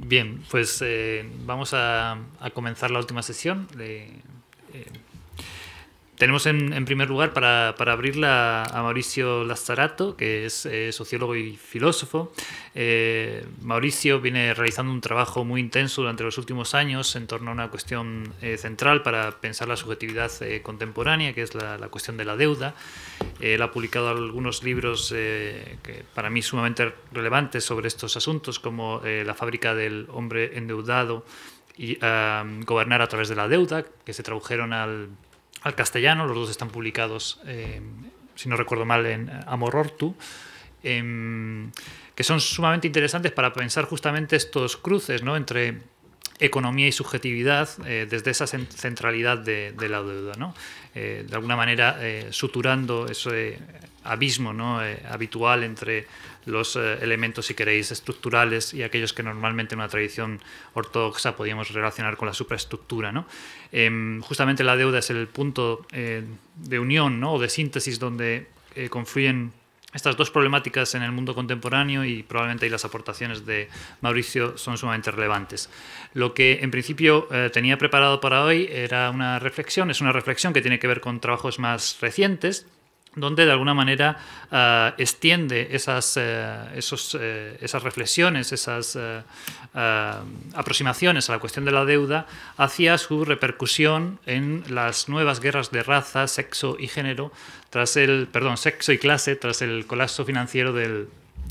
Bien, pues eh, vamos a, a, comenzar la última sesión tenemos en, primer lugar para, abrirla a Mauricio Lazzarato, que es eh, sociólogo y filósofo. Eh, Mauricio viene realizando un trabajo muy intenso durante los últimos años en torno a una cuestión eh, central para pensar la subjetividad contemporánea, que es la, cuestión de la deuda. él ha publicado algunos libros que para mí sumamente relevantes sobre estos asuntos, como La fábrica del hombre endeudado y ah, Gobernar a través de la deuda, que se tradujeron al al castellano, los dos están publicados, eh, si no recuerdo mal, en Amor Ortu, em, que son sumamente interesantes para pensar justamente estos cruces ¿no? entre economía y subjetividad eh, desde esa centralidad de, la deuda, eh, de alguna manera suturando ese abismo ¿no? Eh, habitual entre los eh, elementos, si queréis, estructurales y aquellos que normalmente en una tradición ortodoxa podíamos relacionar con la supraestructura. ¿no? Em, justamente la deuda es el punto eh, de unión o de síntesis donde confluyen estas dos problemáticas en el mundo contemporáneo y probablemente ahí las aportaciones de Mauricio son sumamente relevantes. Lo que en principio tenía preparado para hoy era una reflexión, es una reflexión que tiene que ver con trabajos más recientes donde de alguna manera eh, extiende esas, eh, eh, esas reflexiones, esas aproximaciones a la cuestión de la deuda hacia su repercusión en las nuevas guerras de raza, sexo y género, tras el, perdón, sexo y clase, tras el colapso financiero del,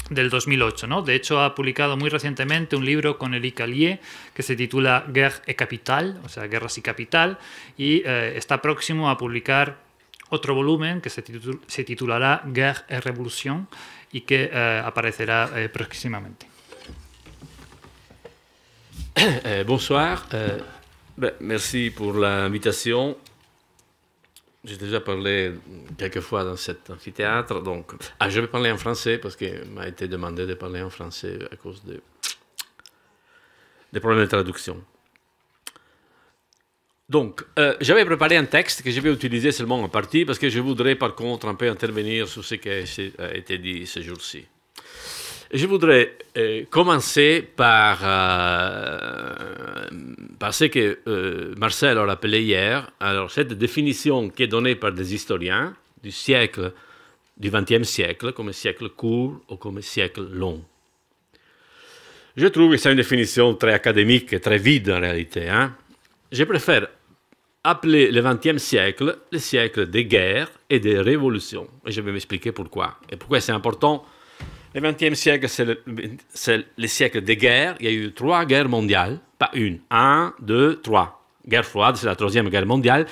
2008. ¿no? De hecho, ha publicado muy recientemente un libro con Eric Allier que se titula Guerre et Capital, o sea, Guerras y Capital, y está próximo a publicar Autre volume qui se, titul Guerre et Révolution et qui apparaîtra prochainement. bonsoir, eh, ben, merci pour l'invitation. J'ai déjà parlé quelques fois dans cet amphithéâtre, donc ah, je vais parler en français parce qu'il m'a été demandé de parler en français à cause de des problèmes de traduction. Donc, euh, j'avais préparé un texte que je vais utiliser seulement en partie parce que je voudrais par contre un peu intervenir sur ce qui a été dit ce jour ci Je voudrais euh, commencer euh, par, ce que Marcel a rappelé hier. Alors, cette définition qui est donnée par des historiens du siècle, du XXe siècle, comme siècle court ou comme siècle long. Je trouve que c'est une définition très académique et très vide en réalité. Hein. Je préfère appeler le XXe siècle le siècle des guerres et des révolutions. Et je vais m'expliquer pourquoi. Et pourquoi c'est important. Le XXe siècle, c'est le, le, siècle des guerres. Il y a eu trois guerres mondiales, pas une. Un, deux, trois. Guerre froide, c'est la troisième guerre mondiale,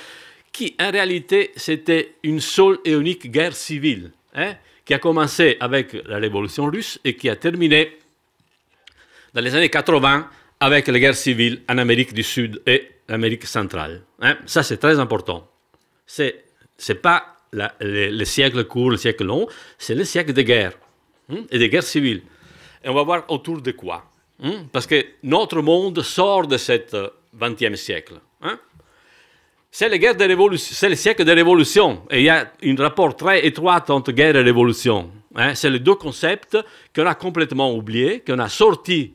qui en réalité, c'était une seule et unique guerre civile, hein, qui a commencé avec la révolution russe et qui a terminé dans les années 80 avec la guerre civile en Amérique du Sud et l'Amérique centrale. Hein. Ça, c'est très important. C'est n'est pas le, siècle court, le siècle long, c'est le siècle des guerres hein, et des guerres civiles. Et on va voir autour de quoi. Hein. Parce que notre monde sort de ce 20e euh, siècle. C'est le, guerre de c'est le siècle des révolutions. Et il y a un rapport très étroit entre guerre et révolution. C'est les deux concepts qu'on a complètement oubliés, qu'on a sortis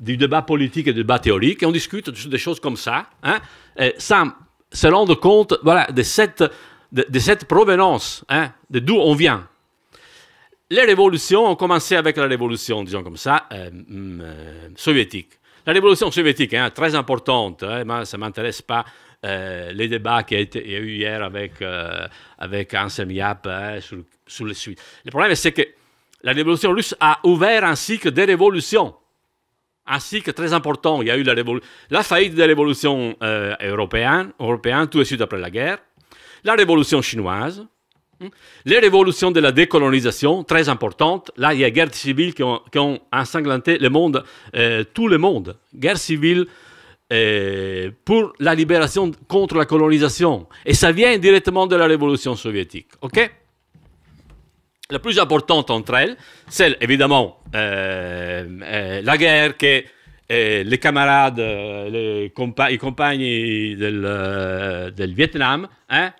du débat politique et du débat théorique, et on discute des choses comme ça, hein, sans se rendre compte voilà, de, cette, de, cette provenance, hein, de d'où on vient. Les révolutions ont commencé avec la révolution, disons comme ça, euh, mm, euh, soviétique. La révolution soviétique, hein, très importante, hein, ça ne m'intéresse pas euh, les débats qu'il y a eu hier avec, avec Yap hein, sur, sur le Le problème, c'est que la révolution russe a ouvert un cycle des révolutions ainsi que très important, il y a eu la, la faillite de la révolution euh, européenne, tout de suite après la guerre, la révolution chinoise, hein. les révolutions de la décolonisation, très importantes. Là, il y a guerres civiles qui ont, qui ensanglanté le monde, euh, tout le monde. Guerre civile euh, pour la libération contre la colonisation. Et ça vient directement de la révolution soviétique. OK la plus importante entre elles, celle évidemment euh, euh, la guerre que euh, les camarades, les, compa les compagnes del, Vietnam hein,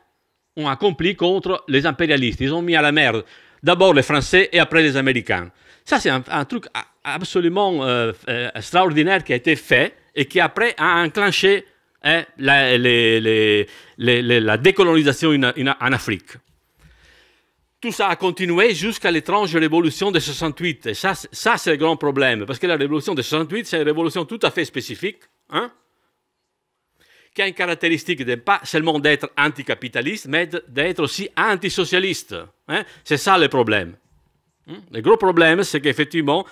ont accompli contre les impérialistes. Ils ont mis à la merde d'abord les Français et après les Américains. Ça, c'est un, truc absolument extraordinaire qui a été fait et qui après a enclenché hein, les, la, décolonisation en Afrique tout ça a continué jusqu'à l'étrange révolution de 68. Et ça, ça c'est le grand problème, parce que la révolution de 68, c'est une révolution tout à fait spécifique, hein, qui a une caractéristique de pas seulement d'être anticapitaliste, mais d'être aussi antisocialiste. Hein. C'est ça le problème. Hmm? Le gros problème, c'est qu'effectivement,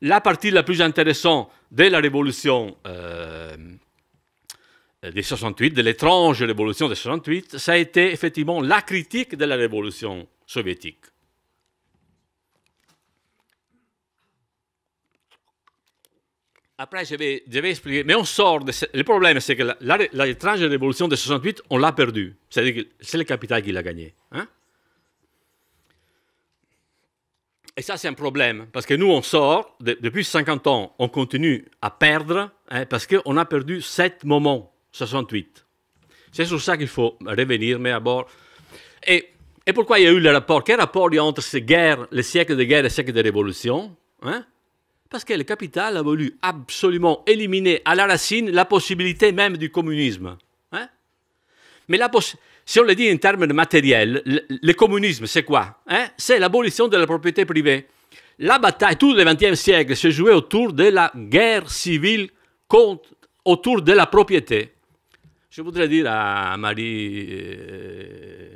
la partie la plus intéressante de la révolution euh, 68, euh, de l'étrange révolution de 68, ça a été effectivement la critique de la révolution soviétique. Après, je vais, expliquer. Mais on sort de... Le problème, c'est que l'étrange révolution de 68, on l'a perdue. C'est-à-dire que c'est le capital qui l'a gagné. Hein. et ça, c'est un problème, parce que nous, on sort, depuis 50 ans, on continue à perdre, hein, parce qu'on a perdu sept moments. 68. C'est sur ça qu'il faut revenir, mais d'abord. Et, et, pourquoi il y a eu le rapport Quel rapport il y a entre ces guerres, les siècles de guerre et les siècles de révolution hein? Parce que le capital a voulu absolument éliminer à la racine la possibilité même du communisme. Hein? Mais la si on le dit en termes matériels, le, communisme, c'est quoi hein? C'est l'abolition de la propriété privée. La bataille, tout le XXe siècle, se jouait autour de la guerre civile contre, autour de la propriété. Je voudrais dire à Marie euh,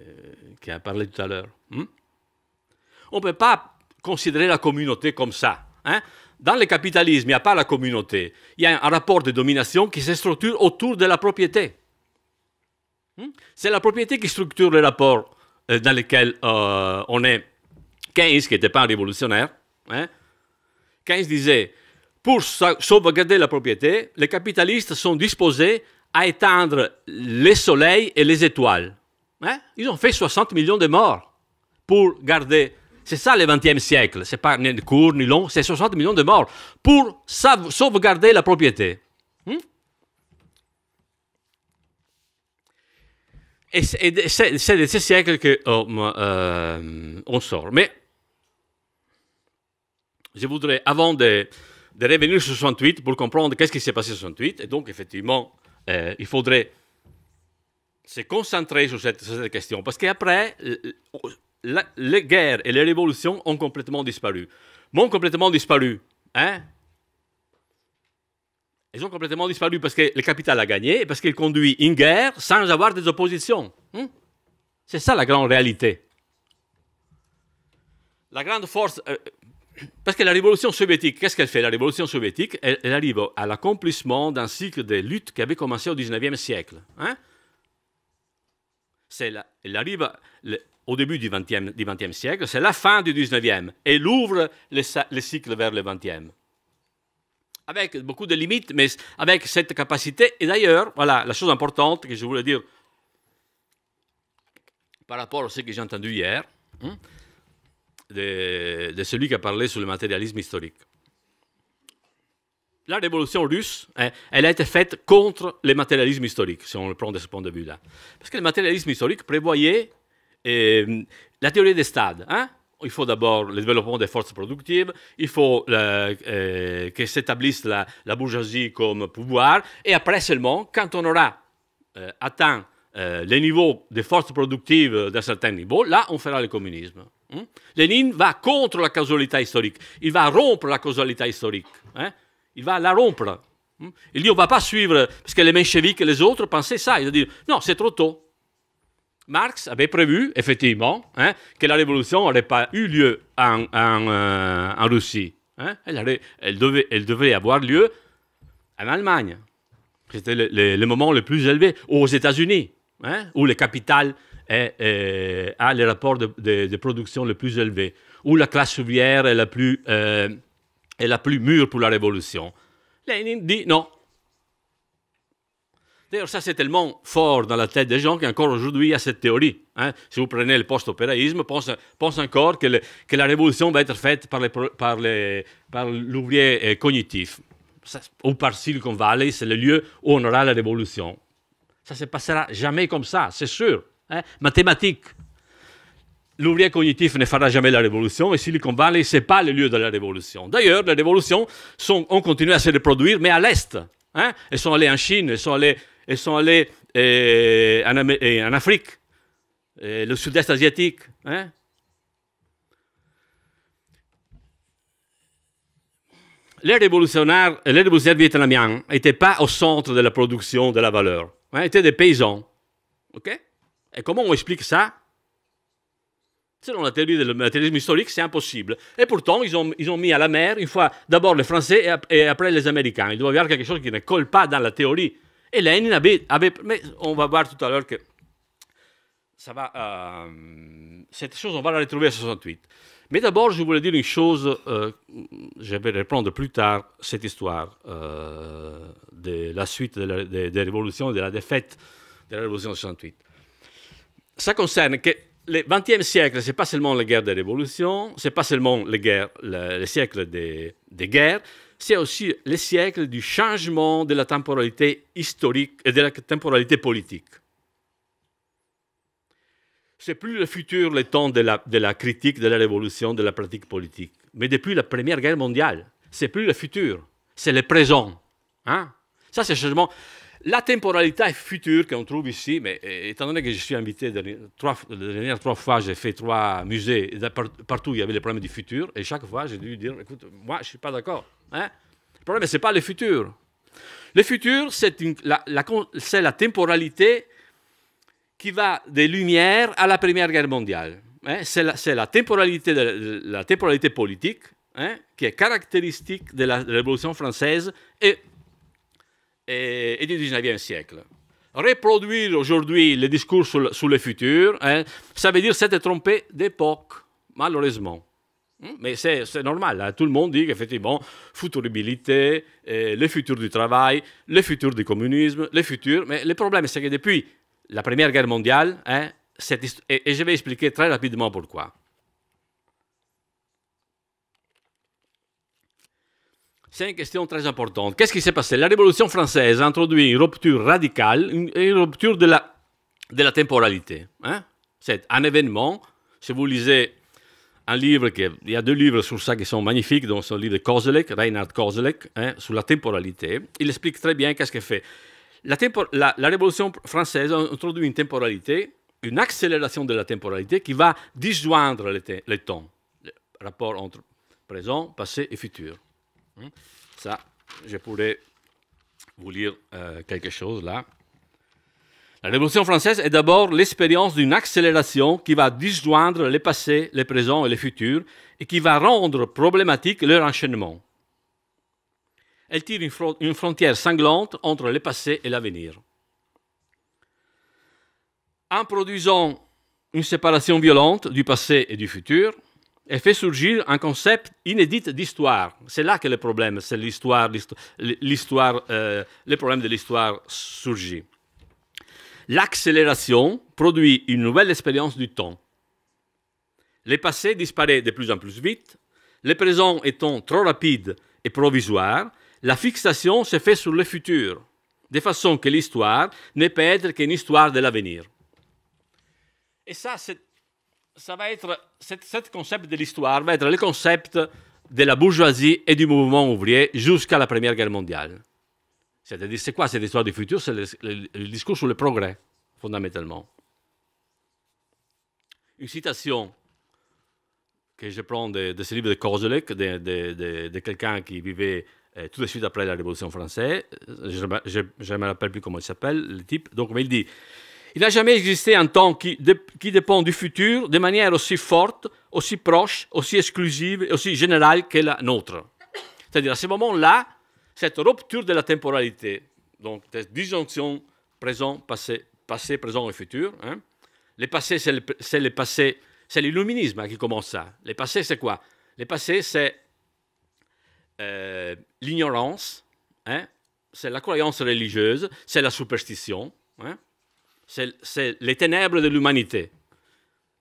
qui a parlé tout à l'heure, hmm? on ne peut pas considérer la communauté comme ça. Hein? Dans le capitalisme, il n'y a pas la communauté. Il y a un rapport de domination qui se structure autour de la propriété. Hmm? C'est la propriété qui structure le rapport euh, dans lequel euh, on est. Keynes, qui n'était pas un révolutionnaire, hein? Keynes disait, pour sauvegarder la propriété, les capitalistes sont disposés à éteindre les soleils et les étoiles. Hein? Ils ont fait 60 millions de morts pour garder. C'est ça le 20e siècle. C'est pas ni court ni long. C'est 60 millions de morts pour sauvegarder la propriété. Hmm? Et c'est de ce siècle qu'on oh, euh, sort. Mais je voudrais, avant de, revenir sur 68 pour comprendre qu'est-ce qui s'est passé en 68, et donc effectivement eh, il faudrait se concentrer sur cette, question, parce qu'après, les guerres et les révolutions ont complètement disparu. M'ont complètement disparu. Hein? Ils ont complètement disparu parce que le capital a gagné parce qu'il conduit une guerre sans avoir des oppositions. Hein? C'est ça la grande réalité. La grande force, euh, parce que la révolution soviétique, qu'est-ce qu'elle fait La révolution soviétique, elle, arrive à l'accomplissement d'un cycle de lutte qui avait commencé au 19e siècle. Hein? elle arrive au début du XXe 20e siècle, c'est la fin du XIXe, et elle ouvre le, cycle vers le 20 XXe avec beaucoup de limites, mais avec cette capacité. Et d'ailleurs, voilà, la chose importante que je voulais dire par rapport à ce que j'ai entendu hier, hein, de, celui qui a parlé sur le matérialisme historique. La révolution russe, hein, elle a été faite contre le matérialisme historique, si on le prend de ce point de vue-là. Parce que le matérialisme historique prévoyait euh, la théorie des stades. Hein. il faut d'abord le développement des forces productives, il faut euh, que s'établisse la, bourgeoisie comme pouvoir, et après seulement, quand on aura euh, atteint les niveaux des forces productives d'un certain niveau, là, on fera le communisme. Hein? Lénine va contre la causalité historique. Il va rompre la causalité historique. Hein? Il va la rompre. Il hein? dit on ne va pas suivre, parce que les mencheviques et les autres pensaient ça. Ils dit non, c'est trop tôt. Marx avait prévu, effectivement, que la révolution n'aurait pas eu lieu en, euh, Russie. Elle, devait, avoir lieu en Allemagne. C'était le, le moment le plus élevé, aux États-Unis, où les capitales a euh, les rapports de, production les plus élevés où la classe ouvrière est la plus, euh, est la plus mûre pour la révolution. Lénine dit non. D'ailleurs, ça c'est tellement fort dans la tête des gens qu'encore aujourd'hui il y a cette théorie. Hein. Si vous prenez le post-opéraïsme, pense, pense encore que, la révolution va être faite par, les, par, les, par l'ouvrier euh, cognitif. Ça, ou par Silicon Valley, c'est le lieu où on aura la révolution. Ça ne se passera jamais comme ça, c'est sûr. Hein, mathématiques. L'ouvrier cognitif ne fera jamais la révolution, et Silicon Valley, ce n'est pas le lieu de la révolution. D'ailleurs, les révolutions sont, ont continué à se reproduire, mais à l'Est. Hein. elles sont allées en Chine, elles sont allées, elles sont allées eh, en, eh, en, Afrique, eh, le sud-est asiatique. Hein. les révolutionnaires, les révolutionnaires vietnamiens n'étaient pas au centre de la production de la valeur, Ils étaient des paysans. ok et comment on explique ça Selon la théorie du matérialisme historique, c'est impossible. Et pourtant, ils ont, ils ont, mis à la mer, une fois d'abord les Français et, après les Américains. Il doit y avoir quelque chose qui ne colle pas dans la théorie. Et Lénine avait. mais on va voir tout à l'heure que. Ça va, euh, cette chose, on va la retrouver à 68. Mais d'abord, je voulais dire une chose. Euh, je vais reprendre plus tard cette histoire euh, de la suite des révolutions de la défaite de la révolution de 68 ça concerne que le XXe siècle, ce n'est pas seulement la guerre des révolution, ce n'est pas seulement les, guerres, le, siècle des, guerres, c'est aussi le siècle du changement de la temporalité historique et de la temporalité politique. C'est plus le futur, le temps de la, de la critique, de la révolution, de la pratique politique. Mais depuis la Première Guerre mondiale, c'est plus le futur, c'est le présent. Hein? Ça, c'est changement. La temporalité future qu'on trouve ici, mais euh, étant donné que je suis invité les, trois, dernières trois fois, j'ai fait trois musées, partout il y avait le problèmes du futur, et chaque fois j'ai dû dire, écoute, moi je ne suis pas d'accord. Hein. Le problème, ce n'est pas le futur. Le futur, c'est la, la, temporalité qui va des Lumières à la Première Guerre mondiale. Hein. C'est la, temporalité la temporalité politique hein, qui est caractéristique de la, de la Révolution française et et, du 19e siècle. Reproduire aujourd'hui les discours sur, les le futur, hein, ça veut dire s'être trompé d'époque, malheureusement. Hein? Mais c'est normal, hein. tout le monde dit qu'effectivement, futuribilité, eh, le futur du travail, le futur du communisme, le futur. Mais le problème, c'est que depuis la Première Guerre mondiale, et je vais expliquer très rapidement pourquoi. C'est une question très importante. Qu'est-ce qui s'est passé La Révolution française a introduit une rupture radicale, une, rupture de la, de la temporalité. Hein? C'est un événement. Si vous lisez un livre, il y a deux livres sur ça qui sont magnifiques, dont le livre de Kozelek, Reinhard Kozelek, hein, sur la temporalité. Il explique très bien qu'est-ce qu'il fait. La, Révolution française a introduit une temporalité, une accélération de la temporalité qui va disjoindre le les temps, le rapport entre présent, passé et futur. Hmm? Ça, je pourrais vous lire euh, quelque chose là. La Révolution française est d'abord l'expérience d'une accélération qui va disjoindre le passé, le présent et les futurs et qui va rendre problématique leur enchaînement. Elle tire une, une frontière sanglante entre le passé et l'avenir. En produisant une séparation violente du passé et du futur, et fait surgir un concept inédit d'histoire. C'est là que le problème, c'est l'histoire, l'histoire, euh, de l'histoire surgit. L'accélération produit une nouvelle expérience du temps. Le passé disparaît de plus en plus vite, le présent étant trop rapide et provisoire, la fixation se fait sur le futur, de façon que l'histoire ne peut être qu'une histoire de l'avenir. Et ça, c'est ça va être, ce concept de l'histoire va être le concept de la bourgeoisie et du mouvement ouvrier jusqu'à la Première Guerre mondiale. C'est-à-dire, c'est quoi cette histoire du futur C'est le, discours sur le progrès, fondamentalement. Une citation que je prends de, ce livre de Kozelek, de, quelqu'un qui vivait euh, tout de suite après la Révolution française. Je ne me rappelle plus comment il s'appelle, le type. Donc, il dit il n'a jamais existé un temps qui, qui, dépend du futur de manière aussi forte, aussi proche, aussi exclusive et aussi générale que la nôtre. C'est-à-dire à ce moment-là, cette rupture de la temporalité, donc cette disjonction présent, passé, passé, présent et futur. Hein. Le passé, c'est le, passé, c'est l'illuminisme hein, qui commence ça. Le passé, c'est quoi Le passé, c'est euh, l'ignorance, hein, c'est la croyance religieuse, c'est la superstition. Hein c'est les ténèbres de l'humanité.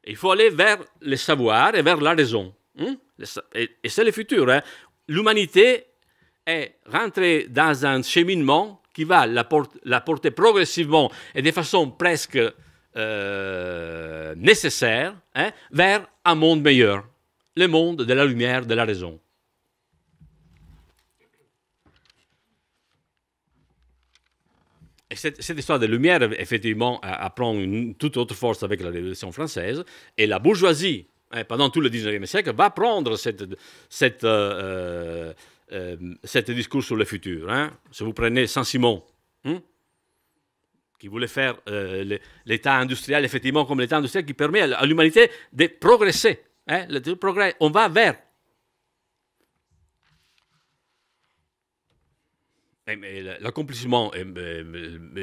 Il faut aller vers le savoir et vers la raison. Hein? Et c'est le futur. Hein? L'humanité est rentrée dans un cheminement qui va la, porter, la progressivement et de façon presque euh, nécessaire hein? vers un monde meilleur, le monde de la lumière, de la raison. cette, histoire des Lumières, effectivement, apprend une toute autre force avec la Révolution française. Et la bourgeoisie, hein, pendant tout le 19e siècle, va prendre cette, cette, euh, euh, euh, cette discours sur le futur. Hein. Si vous prenez Saint-Simon, hein, qui voulait faire l'État industriel, effectivement, comme l'État industriel qui permet à l'humanité de progresser. le progrès, on va vers Eh, l'accomplissement, eh,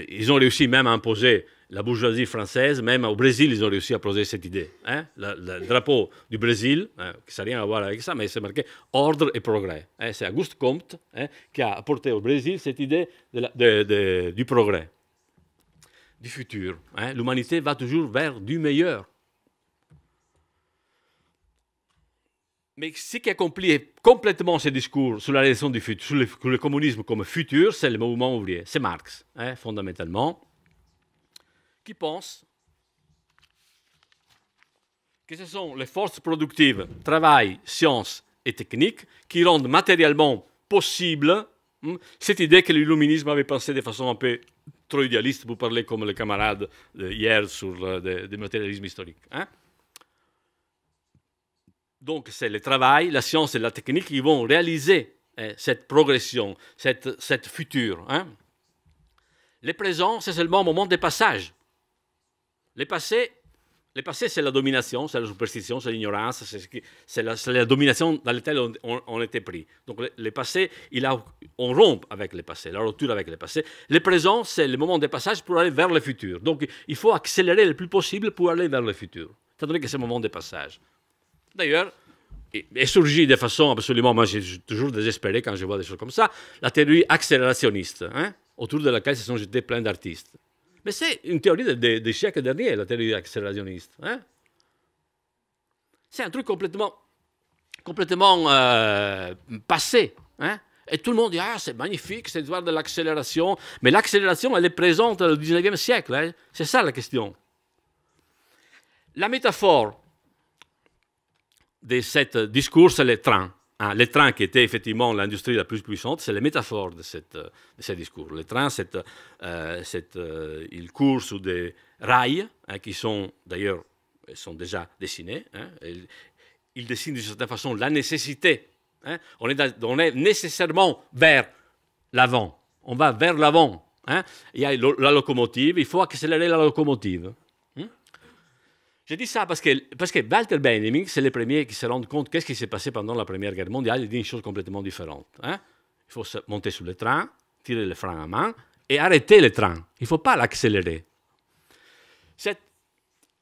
ils ont réussi même à imposer la bourgeoisie française, même au Brésil, ils ont réussi à poser cette idée. Hein. Le, drapeau du Brésil, hein, qui n'a rien à voir avec ça, mais c'est marqué ordre et progrès. Hein. C'est Auguste Comte hein, qui a apporté au Brésil cette idée de du progrès, du futur. L'humanité va toujours vers du meilleur. Mais ce qui accomplit complètement ce discours sur la raison du futur, le, communisme comme futur, c'est le mouvement ouvrier, c'est Marx, hein, fondamentalement, qui pense que ce sont les forces productives, travail, science et technique, qui rendent matériellement possible hein, cette idée que l'illuminisme avait pensée de façon un peu trop idéaliste, pour parler comme les camarades hier sur le euh, matérialisme historique. Hein donc c'est le travail, la science et la technique qui vont réaliser hein, cette progression, cette, cette future. Hein. Le présent, c'est seulement un moment de passage. Le passé, le passé c'est la domination, c'est la superstition, c'est l'ignorance, c'est la, la, domination dans laquelle on, était pris. Donc le, passé, il on rompt avec le passé, la rupture avec le passé. Le présent, c'est le moment de passage pour aller vers le futur. Donc il faut accélérer le plus possible pour aller vers le futur. C'est-à-dire que c'est un moment de passage. D'ailleurs, est surgit de façon absolument, moi j'ai toujours désespéré quand je vois des choses comme ça, la théorie accélérationniste, hein, autour de laquelle se sont jetés plein d'artistes. Mais c'est une théorie des siècles derniers, la théorie accélérationniste. Hein. C'est un truc complètement, complètement euh, passé. Hein. Et tout le monde dit Ah, c'est magnifique, c'est de de l'accélération. Mais l'accélération, elle est présente au 19e siècle. C'est ça la question. La métaphore de ce euh, discours, c'est les trains. Hein. les trains qui étaient effectivement l'industrie la plus puissante, c'est la métaphore de, cette, euh, ce discours. Les trains, cette, euh, cette, il ils courent sur des rails hein, qui sont d'ailleurs sont déjà dessinés. Hein, ils, dessinent d'une certaine façon la nécessité. Hein. On est, on, est nécessairement vers l'avant. On va vers l'avant. Il y a la locomotive, il faut accélérer la locomotive. Je dis ça parce que, parce que Walter Benjamin, c'est le premier qui se rend compte qu'est-ce qui s'est passé pendant la Première Guerre mondiale. Il dit une chose complètement différente. Hein. Il faut monter sur le train, tirer le frein à main et arrêter le train. Il ne faut pas l'accélérer.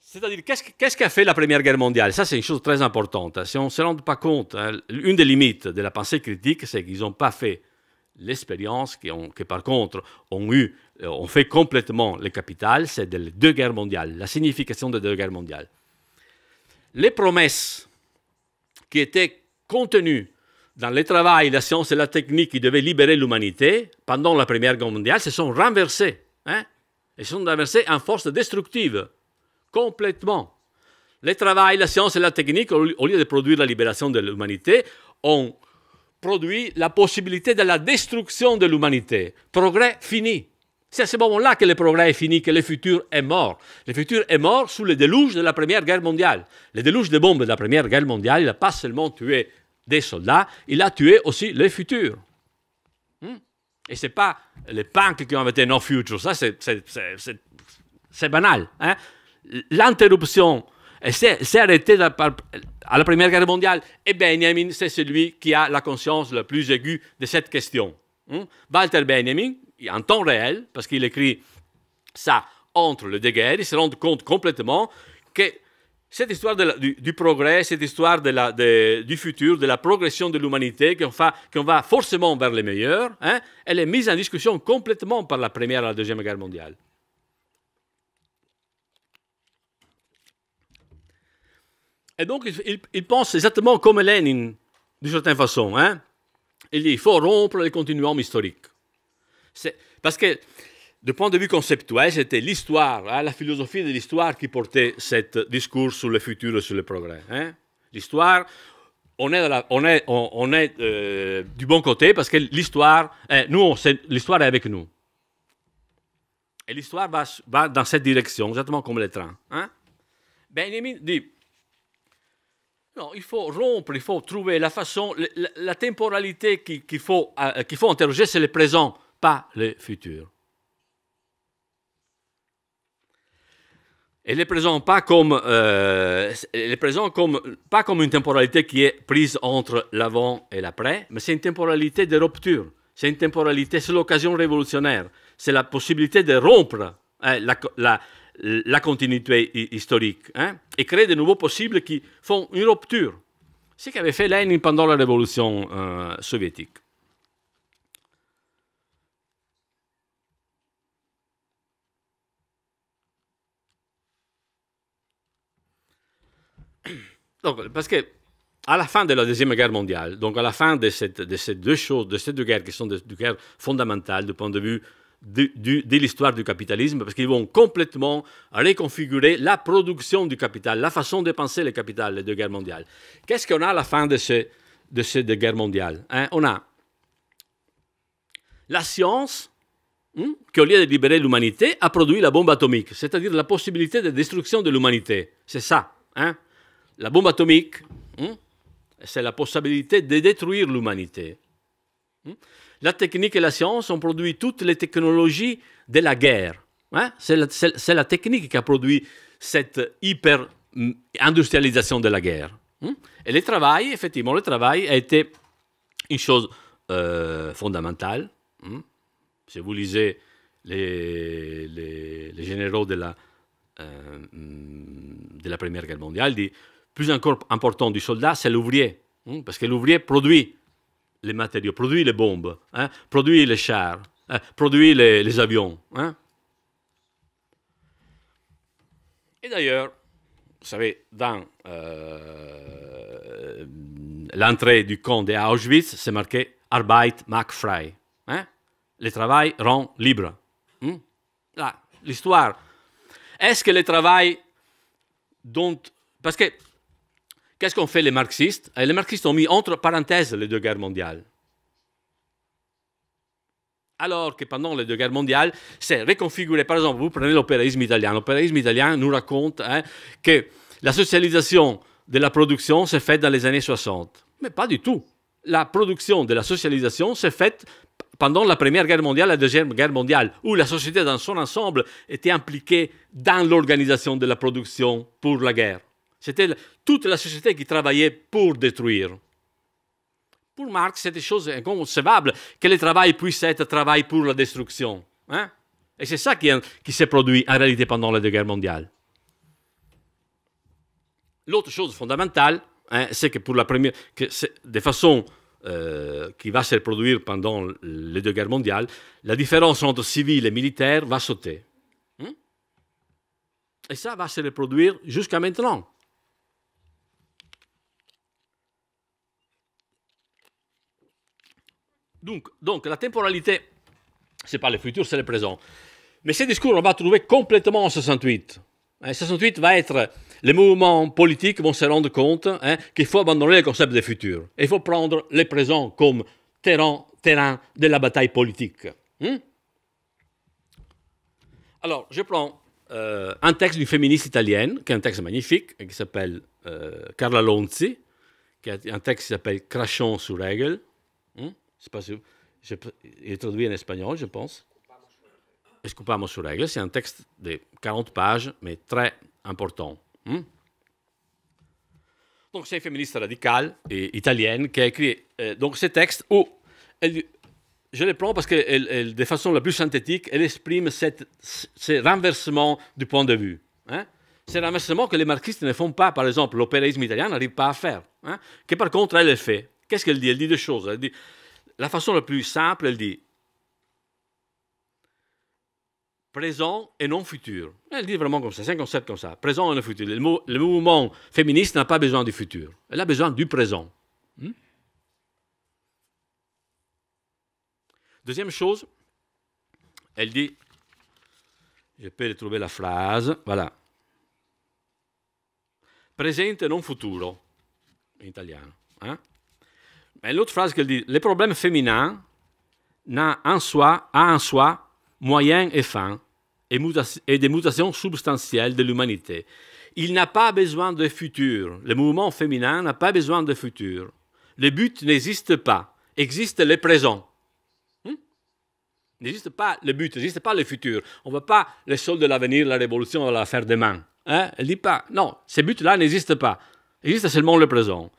C'est-à-dire, qu'est-ce qu'a fait la Première Guerre mondiale Ça, c'est une chose très importante. Hein. Si on ne se rend pas compte, hein, une des limites de la pensée critique, c'est qu'ils n'ont pas fait l'expérience qui, par contre, ont eu, euh, ont fait complètement le capital, c'est de deux guerres mondiales, la signification des deux guerres mondiales. Les promesses qui étaient contenues dans le travail, la science et la technique qui devaient libérer l'humanité pendant la Première Guerre mondiale se sont renversées. Hein Elles sont renversées en force destructive, complètement. Le travail, la science et la technique, au lieu de produire la libération de l'humanité, ont produit la possibilité de la destruction de l'humanité. Progrès fini. C'est à ce moment-là que le progrès est fini, que le futur est mort. Le futur est mort sous les déluge de la Première Guerre mondiale. Les déluge de bombes de la Première Guerre mondiale, il n'a pas seulement tué des soldats, il a tué aussi le futur. Hmm? Et ce n'est pas les punks qui ont été No Future, ça c'est banal. Hein? L'interruption s'est arrêtée par à la Première Guerre mondiale Et eh Benjamin, c'est celui qui a la conscience la plus aiguë de cette question. Hein. Walter Benjamin, en temps réel, parce qu'il écrit ça entre les deux guerres, il se rend compte complètement que cette histoire du, progrès, cette histoire de la, du futur, de la progression de l'humanité, qu'on va forcément vers les meilleurs, hein, elle est mise en discussion complètement par la Première et la Deuxième Guerre mondiale. Et donc, il, pense exactement comme Lénine, d'une certaine façon. Hein. Il dit, il faut rompre le continuum historique. Parce que, du point de vue conceptuel, c'était l'histoire, hein, la philosophie de l'histoire qui portait ce discours sur le futur et sur le progrès. Hein. L'histoire, on est, on est, on, est euh, du bon côté parce que l'histoire, eh, nous, l'histoire est avec nous. Et l'histoire va, dans cette direction, exactement comme le train. Hein? Benjamin dit non, il faut rompre, il faut trouver la façon, la, temporalité qu'il faut, euh, faut interroger, c'est le présent, pas le futur. Et le présent, pas comme, euh, le présent comme, pas comme une temporalité qui est prise entre l'avant et l'après, mais c'est une temporalité de rupture. C'est une temporalité, c'est l'occasion révolutionnaire. C'est la possibilité de rompre hein, la, la, la continuité historique hein, et créer de nouveaux possibles qui font une rupture. Ce qu'avait fait Lenin pendant la révolution euh, soviétique. Donc, parce que à la fin de la Deuxième Guerre mondiale, donc à la fin de, de ces deux choses, de ces deux guerres qui sont des guerres fondamentales du point de vue de l'histoire du capitalisme, parce qu'ils vont complètement reconfigurer la production du capital, la façon de penser le capital, les deux guerres mondiales. Qu'est-ce qu'on a à la fin de ces de deux guerres mondiales hein? On a la science hmm, qui, au lieu de libérer l'humanité, a produit la bombe atomique, c'est-à-dire la possibilité de destruction de l'humanité. C'est ça. Hein? La bombe atomique, hmm, c'est la possibilité de détruire l'humanité la technique et la science ont produit toutes les technologies de la guerre. Hein. C'est la, technique qui a produit cette hyper-industrialisation mm, de la guerre. Hein. Et le travail, effectivement, le travail a été une chose euh, fondamentale. Hein. Si vous lisez les, les, généraux euh, de la, Première Guerre mondiale, dit, plus encore important du soldat, c'est l'ouvrier. Parce que l'ouvrier produit les matériaux, produit les bombes, hein, produit les chars, hein. produit les, avions. Hein. Et d'ailleurs, vous savez, dans euh, l'entrée du camp d'Auschwitz, c'est marqué Arbeit macht frei. Hein. Le travail rend libre. Là, l'histoire. Est-ce que le travail dont. Parce que Qu'est-ce qu'on fait les marxistes eh, Les marxistes ont mis entre parenthèses les deux guerres mondiales. Alors que pendant les deux guerres mondiales, c'est reconfiguré. Par exemple, vous prenez l'opéraïsme italien. L'opéraïsme italien nous raconte hein, que la socialisation de la production s'est faite dans les années 60. Mais pas du tout. La production de la socialisation s'est faite pendant la Première Guerre mondiale, la Deuxième Guerre mondiale, où la société dans son ensemble était impliquée dans l'organisation de la production pour la guerre. C'était toute la société qui travaillait pour détruire. Pour Marx, c'était des choses inconcevable que le travail puisse être travail pour la destruction. Hein. Et c'est ça qui, s'est produit en réalité pendant les Deux Guerres mondiales. L'autre chose fondamentale, hein, c'est que pour la première, de façon euh, qui va se reproduire pendant les deux guerres mondiales, la différence entre civil et militaire va sauter. Hein. Et ça va se reproduire jusqu'à maintenant. Donc, donc la temporalité, ce n'est pas le futur, c'est le présent. Mais ces discours, on va trouver complètement en 68. 68 hein, va être, les mouvements politiques vont se rendre compte hein, qu'il faut abandonner le concept du futur. Il faut prendre le présent comme terrain, terrain de la bataille politique. Hein? Alors, je prends euh, un texte d'une féministe italienne, qui est un texte magnifique, qui s'appelle euh, Carla Lonzi, qui a un texte qui s'appelle Crachons sous règles. C'est pas il est traduit en espagnol, je pense. Escupamos sur règle, c'est un texte de 40 pages, mais très important. Hmm? Donc, c'est une féministe radicale et italienne qui a écrit euh, donc ce texte où je les prends parce que de façon la plus synthétique, elle exprime cette, ce renversement du point de vue. Hein? C'est renversement que les marxistes ne font pas. Par exemple, l'opérisme italien n'arrive pas à faire. Hein? Que par contre, elle le fait. Qu'est-ce qu'elle dit Elle dit deux choses. Elle dit la façon la plus simple, elle dit présent et non futur. Elle dit vraiment comme ça, c'est un concept comme ça, présent et non futur. Le, mouvement féministe n'a pas besoin du futur, elle a besoin du présent. Hmm? Deuxième chose, elle dit, je peux retrouver la phrase, voilà, presente et non futuro, en italien. Hein? Mais l'autre phrase qu'elle dit, le problème féminin n'a en soi, a en soi moyen et fin et, des mutations substantielles de l'humanité. Il n'a pas besoin de futur. Le mouvement féminin n'a pas besoin de futur. Le but n'existe pas. Existe le présent. Hmm? N'existe pas le but, n'existe pas le futur. On ne veut pas le sol de l'avenir, la révolution, on va la faire demain. Hein? Elle dit pas. Non, ces buts-là n'existent pas. Existe seulement le présent.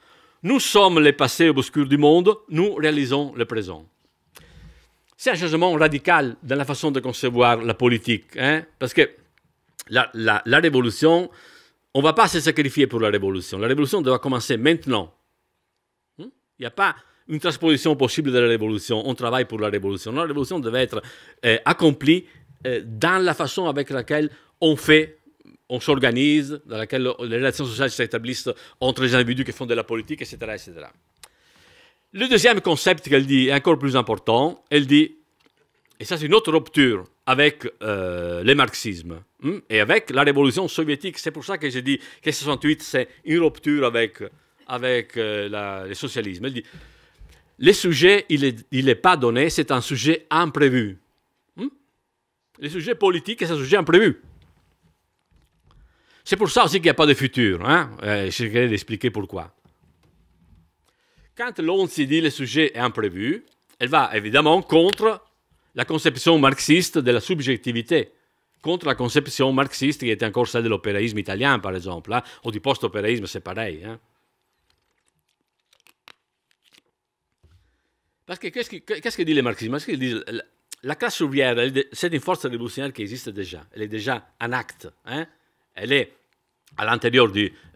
Nous sommes les passés obscurs du monde, nous réalisons le présent. C'est un changement radical dans la façon de concevoir la politique, hein, parce que la, révolution, on ne va pas se sacrifier pour la révolution. La révolution doit commencer maintenant. Hmm? Il n'y a pas une transposition possible de la révolution. On travaille pour la révolution. La révolution doit être euh, accomplie euh, dans la façon avec laquelle on fait on s'organise, dans laquelle les relations sociales s'établissent entre les individus qui font de la politique, etc. etc. Le deuxième concept qu'elle dit est encore plus important. Elle dit, et ça c'est une autre rupture avec euh, le marxisme hein, et avec la révolution soviétique. C'est pour ça que j'ai dit que 68 c'est une rupture avec, avec euh, le socialisme. Elle dit, le sujet, il n'est il pas donné, c'est un sujet imprévu. Hein? Le sujet politique, c'est un sujet imprévu. C'est pour ça aussi qu'il n'y a pas de futur. Hein? Euh, je vais d'expliquer pourquoi. Quand l'on se dit le sujet est imprévu, elle va évidemment contre la conception marxiste de la subjectivité, contre la conception marxiste qui était encore celle de l'opéraïsme italien, par exemple, hein, ou du post-opéraïsme, c'est pareil. Hein? Parce que qu'est-ce que, ce que, dit le marxisme la, classe ouvrière, c'est une force révolutionnaire qui existe déjà. Elle est déjà en acte. Hein? elle est à l'intérieur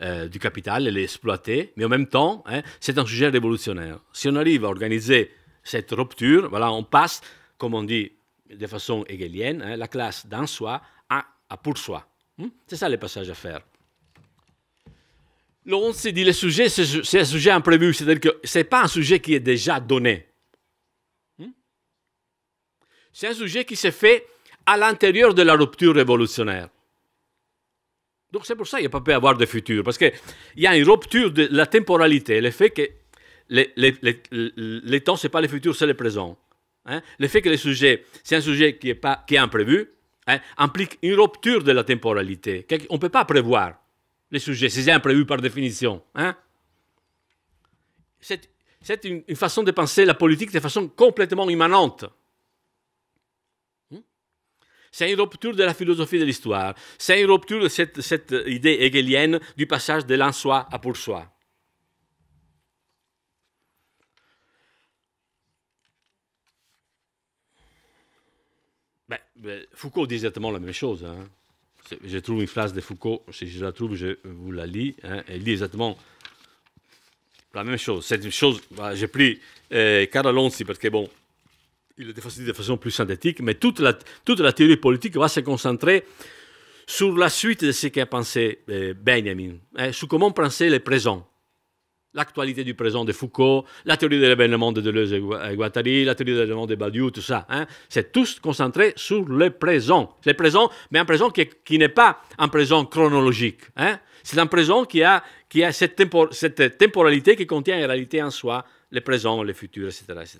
euh, du, capital, elle est exploitée, mais en même temps, hein, c'est un sujet révolutionnaire. Si on arrive à organiser cette rupture, voilà, on passe, comme on dit de façon hegelienne, hein, la classe d'un soi à, pour soi. Hmm? c'est ça le passage à faire. On s'est dit, le sujet, c'est un sujet imprévu, c'est-à-dire que ce n'est pas un sujet qui est déjà donné. Hmm? c'est un sujet qui s'est fait à l'intérieur de la rupture révolutionnaire. Donc c'est pour ça qu'il ne peut pas avoir de futur, parce qu'il y a une rupture de la temporalité, le fait que les, temps, ce n'est pas le futur, c'est le présent. Hein. Le fait que le sujet, c'est un sujet qui est, pas, qui est imprévu, hein, implique une rupture de la temporalité. On ne peut pas prévoir les sujets, c'est imprévu par définition. Hein. C'est une façon de penser la politique de façon complètement immanente. C'est une rupture de la philosophie de l'histoire. C'est une rupture de cette, idée hegelienne du passage de l'en soi à pour soi. Ben, ben, Foucault dit exactement la même chose. Hein. Je trouve une phrase de Foucault, si je la trouve, je vous la lis. Hein. Elle dit exactement la même chose. Cette chose, ben, j'ai pris euh, parce que, bon, il est de façon plus synthétique, mais toute la, toute la théorie politique va se concentrer sur la suite de ce qu'a pensé euh, Benjamin, hein, sur comment penser le présent. L'actualité du présent de Foucault, la théorie de l'événement de Deleuze et Guattari, la théorie de l'événement de Badiou, tout ça. Hein. c'est tous concentré sur le présent. Le présent, mais un présent qui, n'est pas un présent chronologique. Hein. c'est un présent qui a, qui a cette, temporalité qui contient la réalité en soi, le présent, le futur, etc. etc.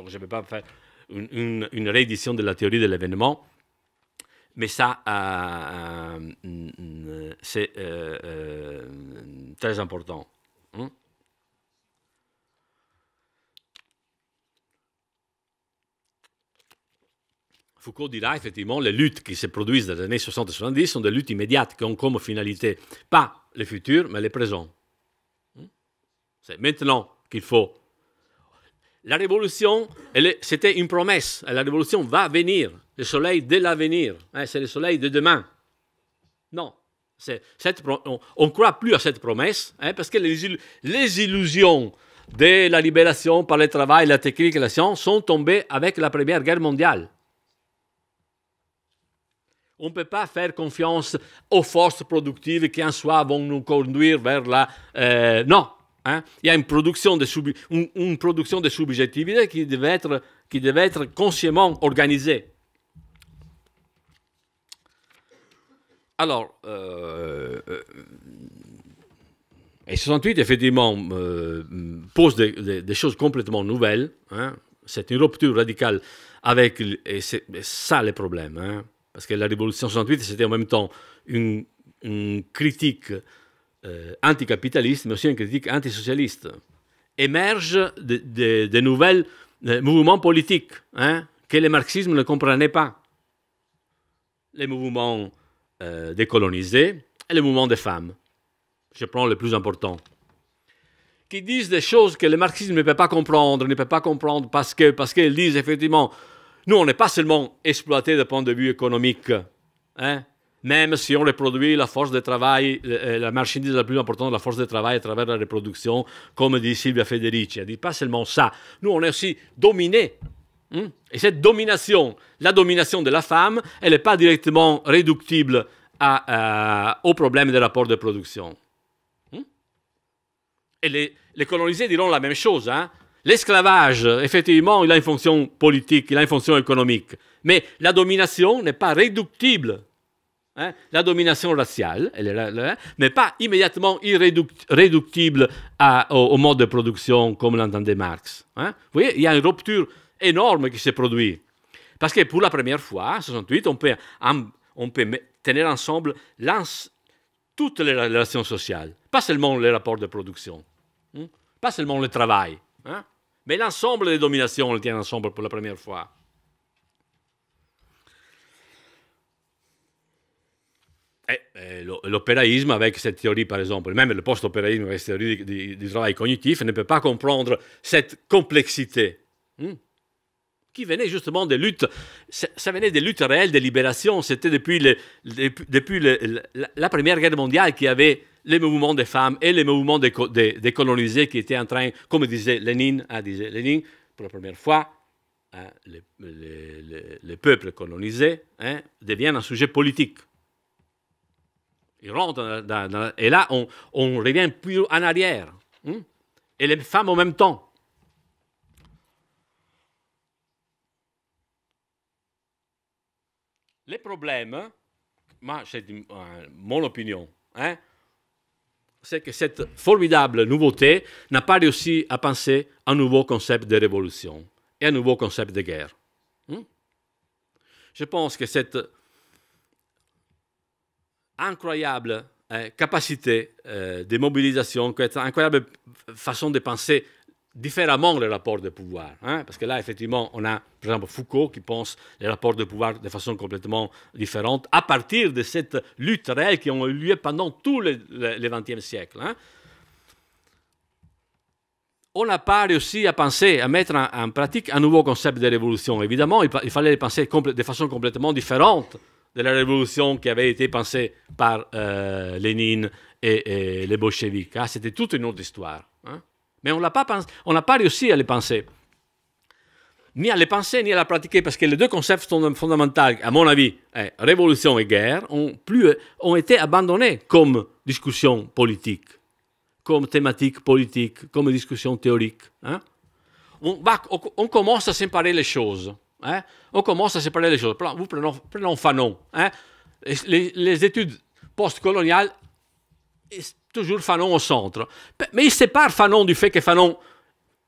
Donc je ne vais pas faire une, réédition de la théorie de l'événement. Mais ça, euh, euh, c'est euh, très important. Hein? Foucault dira effectivement les luttes qui se produisent dans les années 60 et 70 sont des luttes immédiates qui ont comme finalité pas le futur, mais le présent. Hein? C'est maintenant qu'il faut la révolution, c'était une promesse. La révolution va venir. Le soleil de l'avenir. Hein, c'est le soleil de demain. Non. on ne croit plus à cette promesse hein, parce que les, illusions de la libération par le travail, la technique et la science sont tombées avec la Première Guerre mondiale. On ne peut pas faire confiance aux forces productives qui en soi vont nous conduire vers la... Euh, non, Hein. Il y a une production de, production de subjectivité qui devait, être, qui être consciemment organisée. Alors, et euh, euh, 68, effectivement, euh, pose des, choses complètement nouvelles. Hein. C'est une rupture radicale avec, et c'est ça le problème, hein. parce que la révolution 68, c'était en même temps une, une critique euh, anticapitaliste, mais aussi une critique antisocialiste. Émergent de, de, nouveaux euh, mouvements politiques hein, que le marxisme ne comprenait pas. Les mouvements euh, décolonisés et les mouvements des femmes. Je prends le plus important. Qui disent des choses que le marxisme ne peut pas comprendre, ne peut pas comprendre parce que parce qu'ils disent effectivement, nous on n'est pas seulement exploités d'un point de vue économique, hein, même si on reproduit la force de travail, euh, euh, la marchandise la plus importante, la force de travail à travers la reproduction, comme dit Silvia Federici. Elle dit pas seulement ça. Nous, on est aussi dominés. Hein. Et cette domination, la domination de la femme, elle n'est pas directement réductible à, au problème des rapports de production. Hein. Et les, colonisés diront la même chose. Hein. L'esclavage, effectivement, il a une fonction politique, il a une fonction économique. Mais la domination n'est pas réductible Hein, la domination raciale, elle hein, mais pas immédiatement irréductible au, mode de production comme l'entendait Marx. Hein. Vous voyez, il y a une rupture énorme qui s'est produite. Parce que pour la première fois, en 68, on peut, tenir ensemble toutes les relations sociales, pas seulement les rapports de production, pas seulement le travail, mais l'ensemble des dominations, on le tient ensemble pour la première fois. Eh, eh, l'opéraïsme, avec cette théorie par exemple, même le post-opéraïsme avec cette théorie du, travail cognitif, ne peut pas comprendre cette complexité. Hmm? qui venait justement des luttes, ça, venait des luttes réelles, de libération, c'était depuis, la, Première Guerre mondiale qu'il y avait les mouvements des femmes et les mouvements des, colonisés qui étaient en train, comme disait Lénine, ah, pour la première fois, hein, les, peuples colonisés hein, deviennent un sujet politique et là, on, revient plus en arrière. Hein, et les femmes en même temps. Les problèmes, c'est euh, mon opinion, hein, c'est que cette formidable nouveauté n'a pas réussi à penser un nouveau concept de révolution et un nouveau concept de guerre. Hein. Je pense que cette incroyable euh, capacité euh, de mobilisation, cette incroyable façon de penser différemment les rapports de pouvoir. Hein. Parce que là, effectivement, on a, par exemple, Foucault qui pense les rapports de pouvoir de façon complètement différente à partir de cette lutte réelle qui a eu lieu pendant tout le XXe siècle. Hein. On a pas réussi à penser, à mettre en, pratique un nouveau concept de révolution. Évidemment, il, fallait les penser de façon complètement différente de la révolution qui avait été pensée par euh, Lénine et, les bolcheviques. Ah, c'était toute une autre histoire. Hein. Mais on n'a pas, pas, réussi à les penser. Ni à les penser, ni à la pratiquer, parce que les deux concepts sont fondamentaux, à mon avis. Hein, révolution et guerre ont, plus, ont été abandonnés comme discussion politique, comme thématique politique, comme discussion théorique. Hein. On, on commence à séparer les choses. Hein? On commence à séparer les choses. Vous prenons, prenons Fanon. Hein? Les, les, études postcoloniales, toujours Fanon au centre. Mais il sépare Fanon du fait que Fanon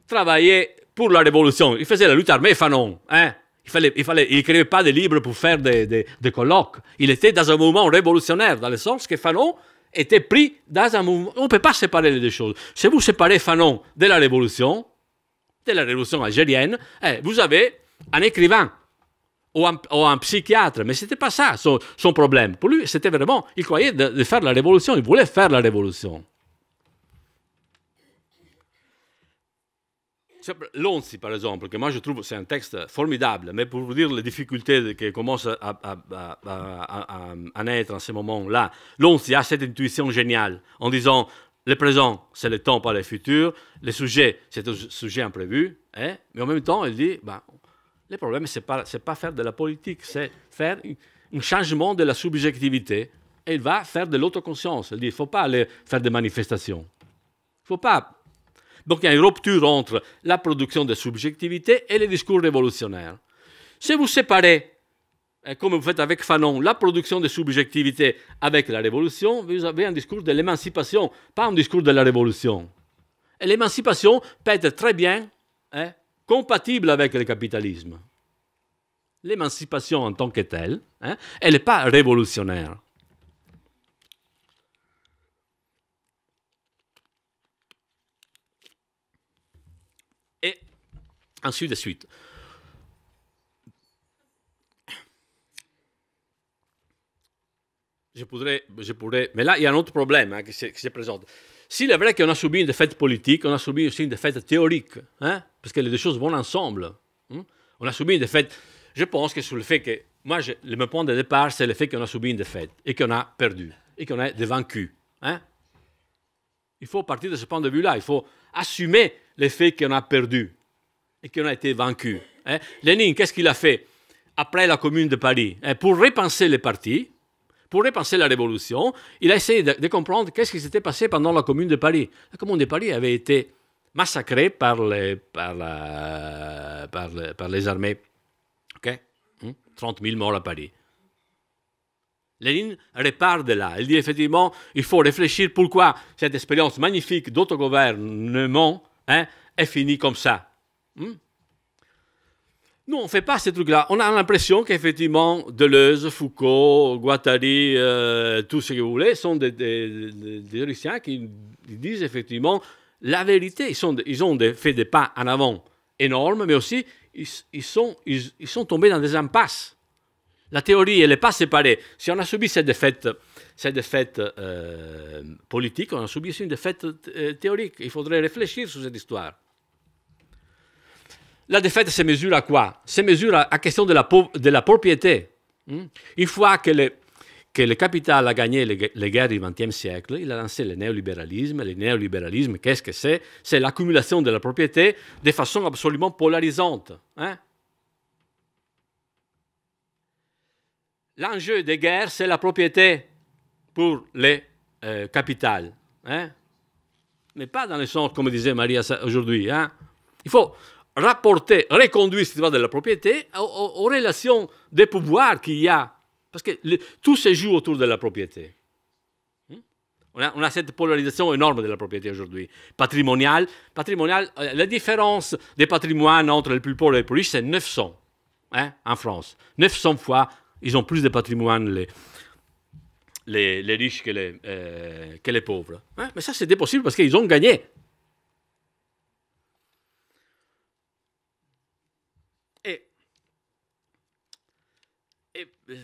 travaillait pour la révolution. Il faisait la lutte armée, Fanon. Hein? Il fallait, il il pas des livres pour faire des, colloques. Il était dans un mouvement révolutionnaire, dans le sens que Fanon était pris dans un mouvement. On ne peut pas séparer les deux choses. Si vous séparez Fanon de la révolution, de la révolution algérienne, vous avez un écrivain ou un, psychiatre, mais ce n'était pas ça son, son, problème. Pour lui, c'était vraiment, il croyait de, faire la révolution, il voulait faire la révolution. L'ONSI, par exemple, que moi je trouve c'est un texte formidable, mais pour vous dire les difficultés qui commencent à, à, à, naître en ce moment-là, l'ONSI a cette intuition géniale en disant le présent, c'est le temps, pas le futur, le sujet, c'est un sujet imprévu, hein. mais en même temps, il dit ben, le problème, ce n'est pas, pas faire de la politique, c'est faire un changement de la subjectivité. Et il va faire de l'autoconscience. Il ne faut pas aller faire des manifestations. Il faut pas. Donc il y a une rupture entre la production de subjectivité et les discours révolutionnaires. Si vous séparez, eh, comme vous faites avec Fanon, la production de subjectivité avec la révolution, vous avez un discours de l'émancipation, pas un discours de la révolution. Et l'émancipation peut être très bien hein, compatible avec le capitalisme. L'émancipation en tant que telle, hein, elle n'est pas révolutionnaire. Et ensuite, de suite. Je pourrais, je pourrais, mais là, il y a un autre problème hein, qui se présente. S'il est vrai qu'on a subi une défaite politique, on a subi aussi une défaite théorique, hein, parce que les deux choses vont ensemble. Hein. On a subi une défaite. Je pense que sur le fait que. Moi, je, le point de départ, c'est le fait qu'on a subi une défaite et qu'on a perdu et qu'on a été hein. Il faut partir de ce point de vue-là. Il faut assumer le fait qu'on a perdu et qu'on a été vaincu. Lénine, qu'est-ce qu'il a fait après la Commune de Paris Pour repenser les partis, pour repenser la Révolution, il a essayé de, comprendre qu'est-ce qui s'était passé pendant la Commune de Paris. La Commune de Paris avait été massacrée par les, par, par, les armées. OK 30 hein, 000 morts à Paris. Lénine repart de là. Elle dit effectivement, il faut réfléchir pourquoi cette expérience magnifique d'autogouvernement hein, est finie comme ça. Hmm? Nous, on ne fait pas ces trucs-là. On a l'impression qu'effectivement, Deleuze, Foucault, Guattari, euh, tout ce que vous voulez, sont des, des, qui disent effectivement la vérité. Ils, sont, ils ont des, fait des pas en avant énormes, mais aussi, ils, ils sont, ils, sont tombés dans des impasses. La théorie, elle n'est pas séparée. Si on a subi cette défaite, cette défaite euh, politique, on a subi aussi une défaite euh, théorique. Il faudrait réfléchir sur cette histoire la défaite se mesure à quoi Se mesure à la question de la, propriété. Hmm? Une fois que le, capital a gagné les, guerres du XXe siècle, il a lancé le néolibéralisme. Le néolibéralisme, qu'est-ce que c'est C'est l'accumulation de la propriété de façon absolument polarisante. Hein? L'enjeu des guerres, c'est la propriété pour les euh, capital. Hein? Mais pas dans le sens, comme disait Maria aujourd'hui. Hein? Il faut rapporter, reconduire cette de la propriété aux, relations de pouvoir qu'il y a. Parce que tout se joue autour de la propriété. Hmm? On a, cette polarisation énorme de la propriété aujourd'hui. Patrimoniale, patrimonial euh, la différence des patrimoines entre les plus pauvres et les plus riches, c'est 900 hein, en France. 900 fois, ils ont plus de patrimoine les, les, riches que les, euh, pauvres. Hein? Mais ça, c'était possible parce qu'ils ont gagné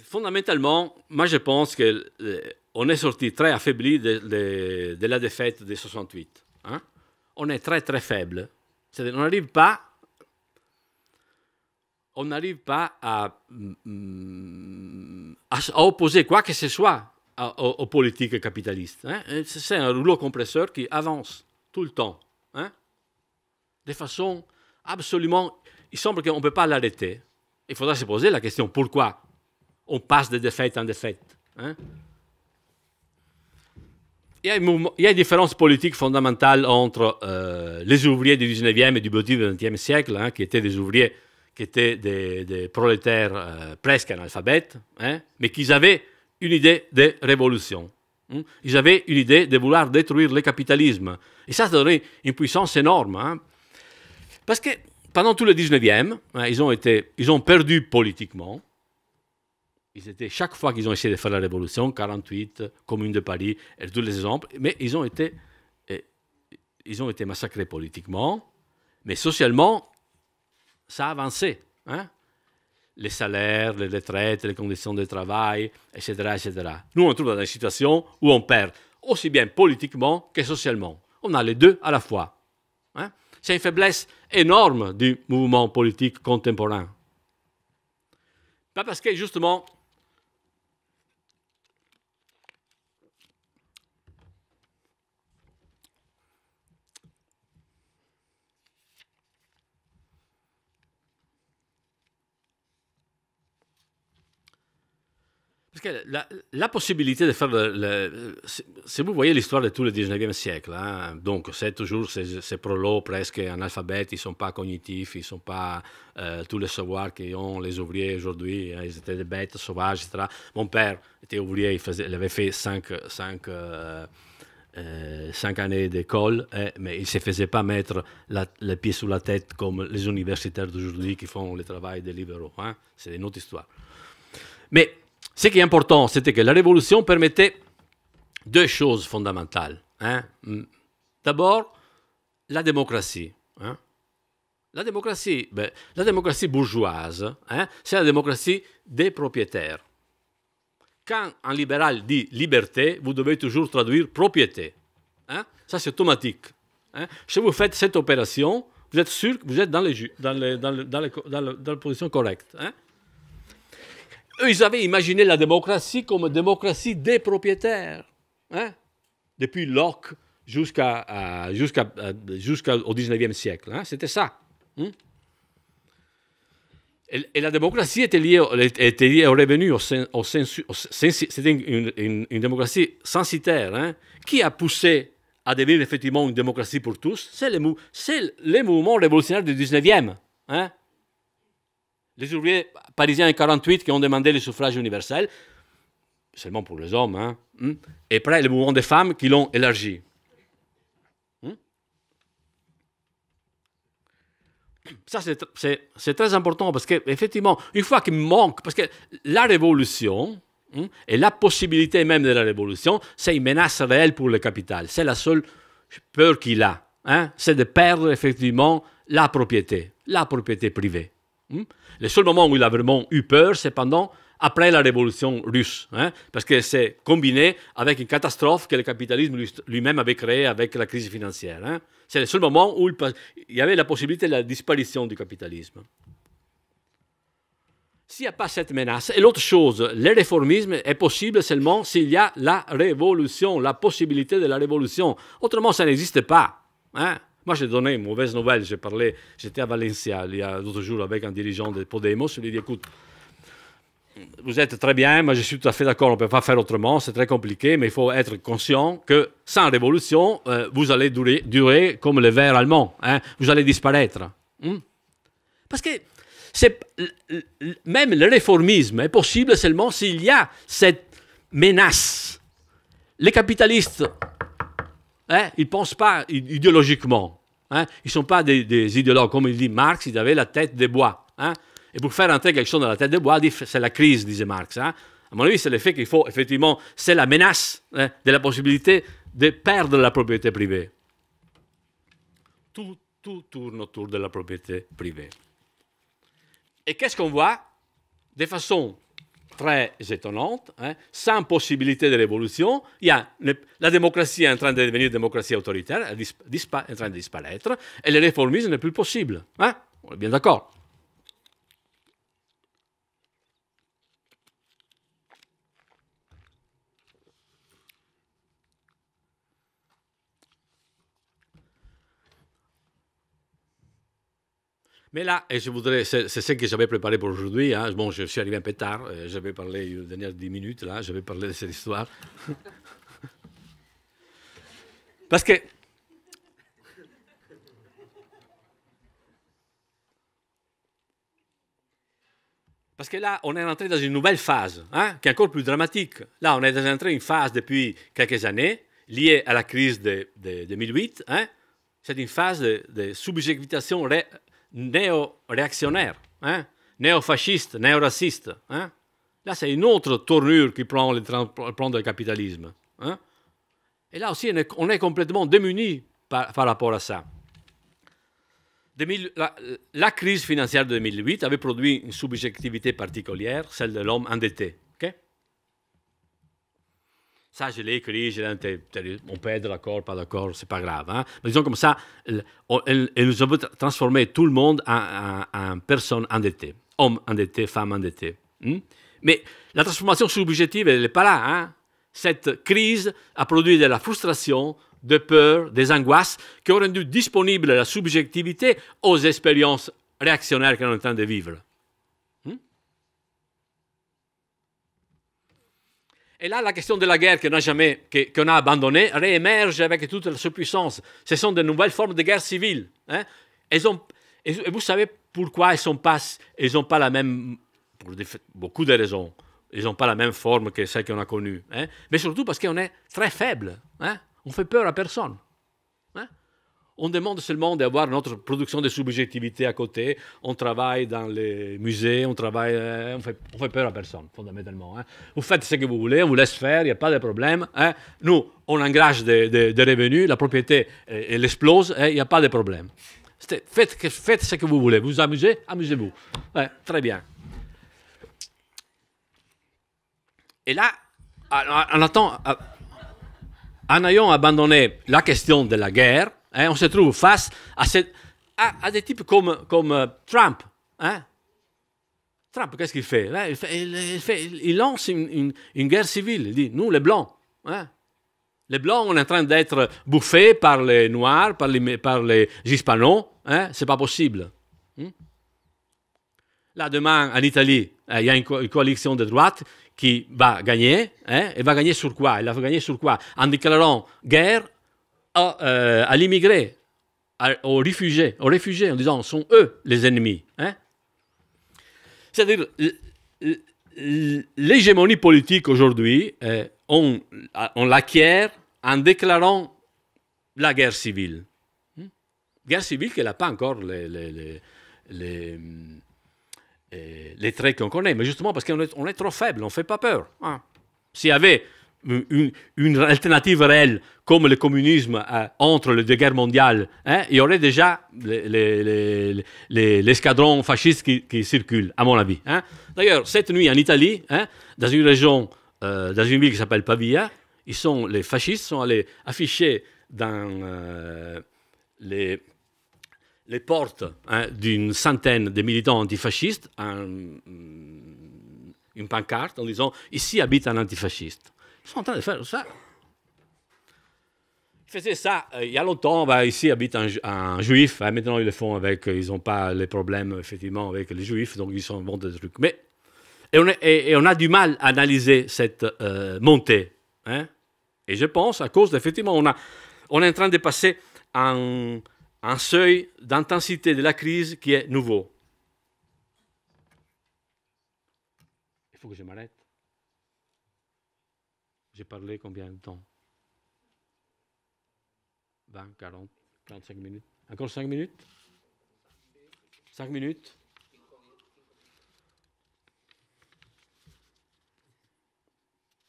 Fondamentalement, moi je pense qu'on euh, est sorti très affaibli de, la défaite de 68. Hein. On est très très faible. on n'arrive pas, on pas mm, à, à, opposer quoi que ce soit aux, politiques capitalistes. Hein. C'est un rouleau compresseur qui avance tout le temps, hein. de façon absolument. Il semble qu'on ne peut pas l'arrêter. Il faudra se poser la question pourquoi on passe de défaite en défaite. Hein. Il, y a une, différence politique fondamentale entre euh, les ouvriers du 19e et du 20e siècle, hein, qui étaient des ouvriers, qui étaient des, prolétaires euh, presque analphabètes, hein, mais qui avaient une idée de révolution. Ils avaient une idée de vouloir détruire le capitalisme. Et ça, ça donnait une puissance énorme. Parce que pendant tout le 19e, ils, ont été, ils ont perdu politiquement, chaque fois qu'ils ont essayé de faire la révolution, 48, Commune de Paris, et tous les exemples, mais ils ont été, ils ont été massacrés politiquement, mais socialement, ça a avancé. Hein. Les salaires, les retraites, les conditions de travail, etc., etc. Nous, on trouve dans une situation où on perd, aussi bien politiquement que socialement. On a les deux à la fois. Hein. C'est une faiblesse énorme du mouvement politique contemporain. Pas parce que, justement, la, possibilité de faire si vous voyez l'histoire de tout le 19e siècle, hein, donc c'est toujours ces, ces prolos presque analphabètes, ils ne sont pas cognitifs, ils ne sont pas euh, tous les savoirs qu'ont les ouvriers aujourd'hui, hein, ils étaient des bêtes sauvages, etc. Mon père était ouvrier, il, avait fait 5 cinq, euh, euh, cinq, années d'école, hein, mais il ne se faisait pas mettre la, les pieds sous la tête comme les universitaires d'aujourd'hui qui font le travail des libéraux. Hein. C'est une autre histoire. Mais ce qui est important, c'était que la révolution permettait deux choses fondamentales. Hein. Mm. D'abord, la démocratie. Hein. La démocratie, ben, la démocratie bourgeoise, hein, c'est la démocratie des propriétaires. Quand un libéral dit liberté, vous devez toujours traduire propriété. Ça, c'est automatique. Si vous faites cette opération, vous êtes sûr que vous êtes dans, dans la position correcte. Eux, ils avaient imaginé la démocratie comme démocratie des propriétaires. Hein? Depuis Locke jusqu'au jusqu'à jusqu'au 19e siècle. Hein? C'était ça. Hein? Et, la démocratie était liée, au revenu, au, au, c'était une, une, démocratie censitaire. Hein, qui a poussé à devenir effectivement une démocratie pour tous C'est les, c'est les, mouvements révolutionnaires du 19e les ouvriers parisiens en 48 qui ont demandé le suffrage universel, seulement pour les hommes, hein, hein, et après le mouvement des femmes qui l'ont élargi. Hein? Ça, c'est très important parce qu'effectivement, une fois qu'il manque, parce que la révolution, et la possibilité même de la révolution, c'est une menace réelle pour le capital. C'est la seule peur qu'il a. C'est de perdre effectivement la propriété, la propriété privée. Le seul moment où il a vraiment eu peur, c'est pendant après la révolution russe, hein, parce que c'est combiné avec une catastrophe que le capitalisme lui-même avait créée avec la crise financière. Hein. C'est le seul moment où il, y avait la possibilité de la disparition du capitalisme. S'il n'y a pas cette menace, et l'autre chose, le réformisme est possible seulement s'il y a la révolution, la possibilité de la révolution. Autrement, ça n'existe pas. Hein. Moi, j'ai donné une mauvaise nouvelle. J'ai parlé, j'étais à Valencia il y a d'autres jours avec un dirigeant de Podemos. Je lui ai dit, écoute, vous êtes très bien, mais je suis tout à fait d'accord, on ne peut pas faire autrement, c'est très compliqué, mais il faut être conscient que sans révolution, euh, vous allez durer, comme les verts allemands, hein. vous allez disparaître. Hmm? Parce que même le réformisme est possible seulement s'il y a cette menace. Les capitalistes, hein, ils ne pensent pas idéologiquement. Hein? Ils ne sont pas des, idéologues. Comme il dit Marx, ils avaient la tête des bois. Hein? Et pour faire entrer quelque chose dans la tête de bois, c'est la crise, disait Marx. Hein? À mon avis, c'est le qu'il faut, effectivement, c'est la menace de la possibilité de perdre la propriété privée. Tout, tout tourne autour de la propriété privée. Et qu'est-ce qu'on voit De façon très étonnante, hein. sans possibilité de révolution. Il la démocratie est en train de devenir démocratie autoritaire, elle est en train de disparaître, et le réformisme n'est plus possible. Hein. on est bien d'accord. Mais là, et je voudrais, c'est ce que j'avais préparé pour aujourd'hui. Hein. Bon, je suis arrivé un peu tard. Euh, j'avais parlé les dernières dix minutes, là. J'avais parlé de cette histoire. Parce que. Parce que là, on est entré dans une nouvelle phase, hein, qui est encore plus dramatique. Là, on est entré dans une phase depuis quelques années, liée à la crise de, 2008. Hein. C'est une phase de, de réelle néo-réactionnaire, hein? néo-fasciste, néo-raciste. Hein? Là, c'est une autre tournure qui prend le, plan le capitalisme. Hein? Et là aussi, on est, complètement démuni par, rapport à ça. la, la crise financière de 2008 avait produit une subjectivité particulière, celle de l'homme endetté. Ça, je l'ai écrit, je l'ai on peut être d'accord, pas d'accord, c'est pas grave. Hein. Mais disons comme ça, elle, nous a transformé tout le monde en, en, en personne endettée. Homme endetté, femme endettée. Hmm? Mais la transformation subjective, elle n'est pas là. Hein. Cette crise a produit de la frustration, de peur, des angoisses qui ont rendu disponible la subjectivité aux expériences réactionnaires qu'on est en train de vivre. Et là, la question de la guerre qu'on a jamais, a abandonnée, réémerge avec toute sa puissance. Ce sont de nouvelles formes de guerre civile. Hein. Elles ont, et vous savez pourquoi elles n'ont pas, ont pas la même, pour beaucoup de raisons, elles n'ont pas la même forme que celle qu'on a connue. Hein. Mais surtout parce qu'on est très faible. Hein? On fait peur à personne. Hein. On demande seulement d'avoir notre production de subjectivité à côté. On travaille dans les musées, on travaille, euh, on fait, peur à personne, fondamentalement. Hein. Vous faites ce que vous voulez, on vous laisse faire, il n'y a pas de problème. Hein. Nous, on engage des, revenus, la propriété, euh, elle explose, il hein, n'y a pas de problème. Faites, ce que vous voulez, vous amusez, amusez-vous. très bien. Et là, en, en ayant abandonné la question de la guerre, Hein, on se trouve face à, à, des types comme, comme euh, Trump. Hein. Trump, qu'est-ce qu'il fait, il, lance une, guerre civile. Il dit, nous, les Blancs, hein. les Blancs, on est en train d'être bouffés par les Noirs, par les, par les Hispanos. C'est pas possible. Hmm? Là, demain, en Italie, il y a une, coalition de droite qui va gagner. Hein? va gagner sur quoi Elle va gagner sur quoi En déclarant guerre à, euh, l'immigré, aux réfugiés, aux réfugiés, en disant sont eux les ennemis. Hein. C'est-à-dire, l'hégémonie politique aujourd'hui, euh, on, l'acquiert en déclarant la guerre civile. Hmm? Guerre civile qui n'a pas encore les, les, les, traits qu'on connaît, mais justement parce qu'on est, est, trop faible, on ne fait pas peur. Hein. S'il y avait une, alternative réelle, comme le communisme euh, entre les deux guerres mondiales, hein, il y aurait déjà l'escadron les, fasciste qui, qui, circule, à mon avis. Hein. D'ailleurs, cette nuit en Italie, hein, dans une région, euh, dans une ville qui s'appelle Pavia, ils sont, les fascistes sont allés afficher dans euh, les, portes d'une centaine de militants antifascistes mm, une pancarte en disant Ici habite un antifasciste. Ils sont en train de faire ça. Ils faisaient ça euh, il y a longtemps. Bah, ici habite un, juif. Bah, maintenant, ils le font avec. Euh, ils n'ont pas les problèmes, effectivement, avec les juifs. Donc, ils sont bons des trucs. Mais, et on, et, on, a du mal à analyser cette euh, montée. Hein. Et je pense, à cause effectivement, on, est en train de passer un seuil d'intensité de la crise qui est nouveau. Il faut que je m'arrête. J'ai parlé combien de temps 20, 40, 35 minutes. Encore 5 minutes 5 minutes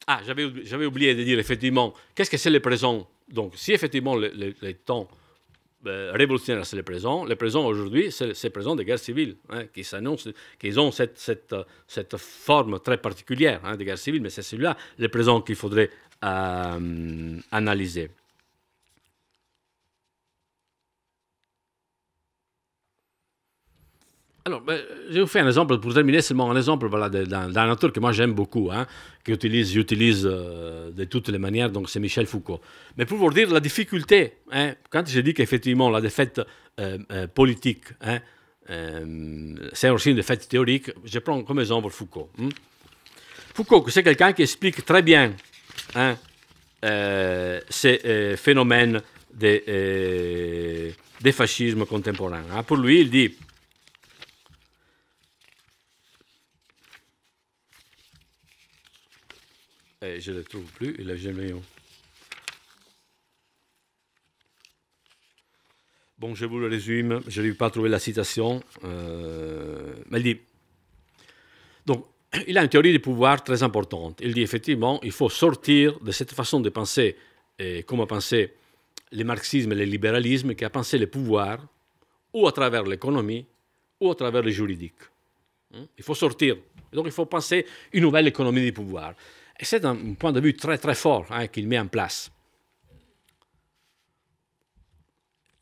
Ah, j'avais oublié de dire effectivement, qu'est-ce que c'est le présent Donc, si effectivement le, temps euh, révolutionnaire, c'est le présent. Le présent aujourd'hui, c'est le présent des guerres civiles, hein, qui s'annoncent, qu'ils ont cette, cette, euh, cette, forme très particulière hein, des guerres civiles, mais c'est celui-là, le présent qu'il faudrait euh, analyser. je vous fais un exemple pour terminer seulement un exemple de, d'un, la auteur que moi j'aime beaucoup, hein, qui utilise, j'utilise, euh, de toutes les manières, donc c'est Michel Foucault. Mais pour vous dire la difficulté, hein, quand je dit qu'effectivement la défaite euh, euh, politique, hein, c'est aussi une défaite théorique, je prends comme exemple Foucault. Foucault, c'est quelqu'un qui explique très bien ce ces phénomènes des, des fascismes contemporains. Pour lui, il dit Eh, je ne le trouve plus, il a jamais Bon, je vous le résume, je n'ai pas trouvé la citation. Euh, mais il dit. Donc, il a une théorie du pouvoir très importante. Il dit effectivement, il faut sortir de cette façon de penser, et comme a pensé le marxisme et le libéralisme, qui a pensé le pouvoir, ou à travers l'économie, ou à travers le juridique. Hein, il faut sortir. donc, il faut penser une nouvelle économie du pouvoir c'est un point de vue très très fort hein, qu'il met en place.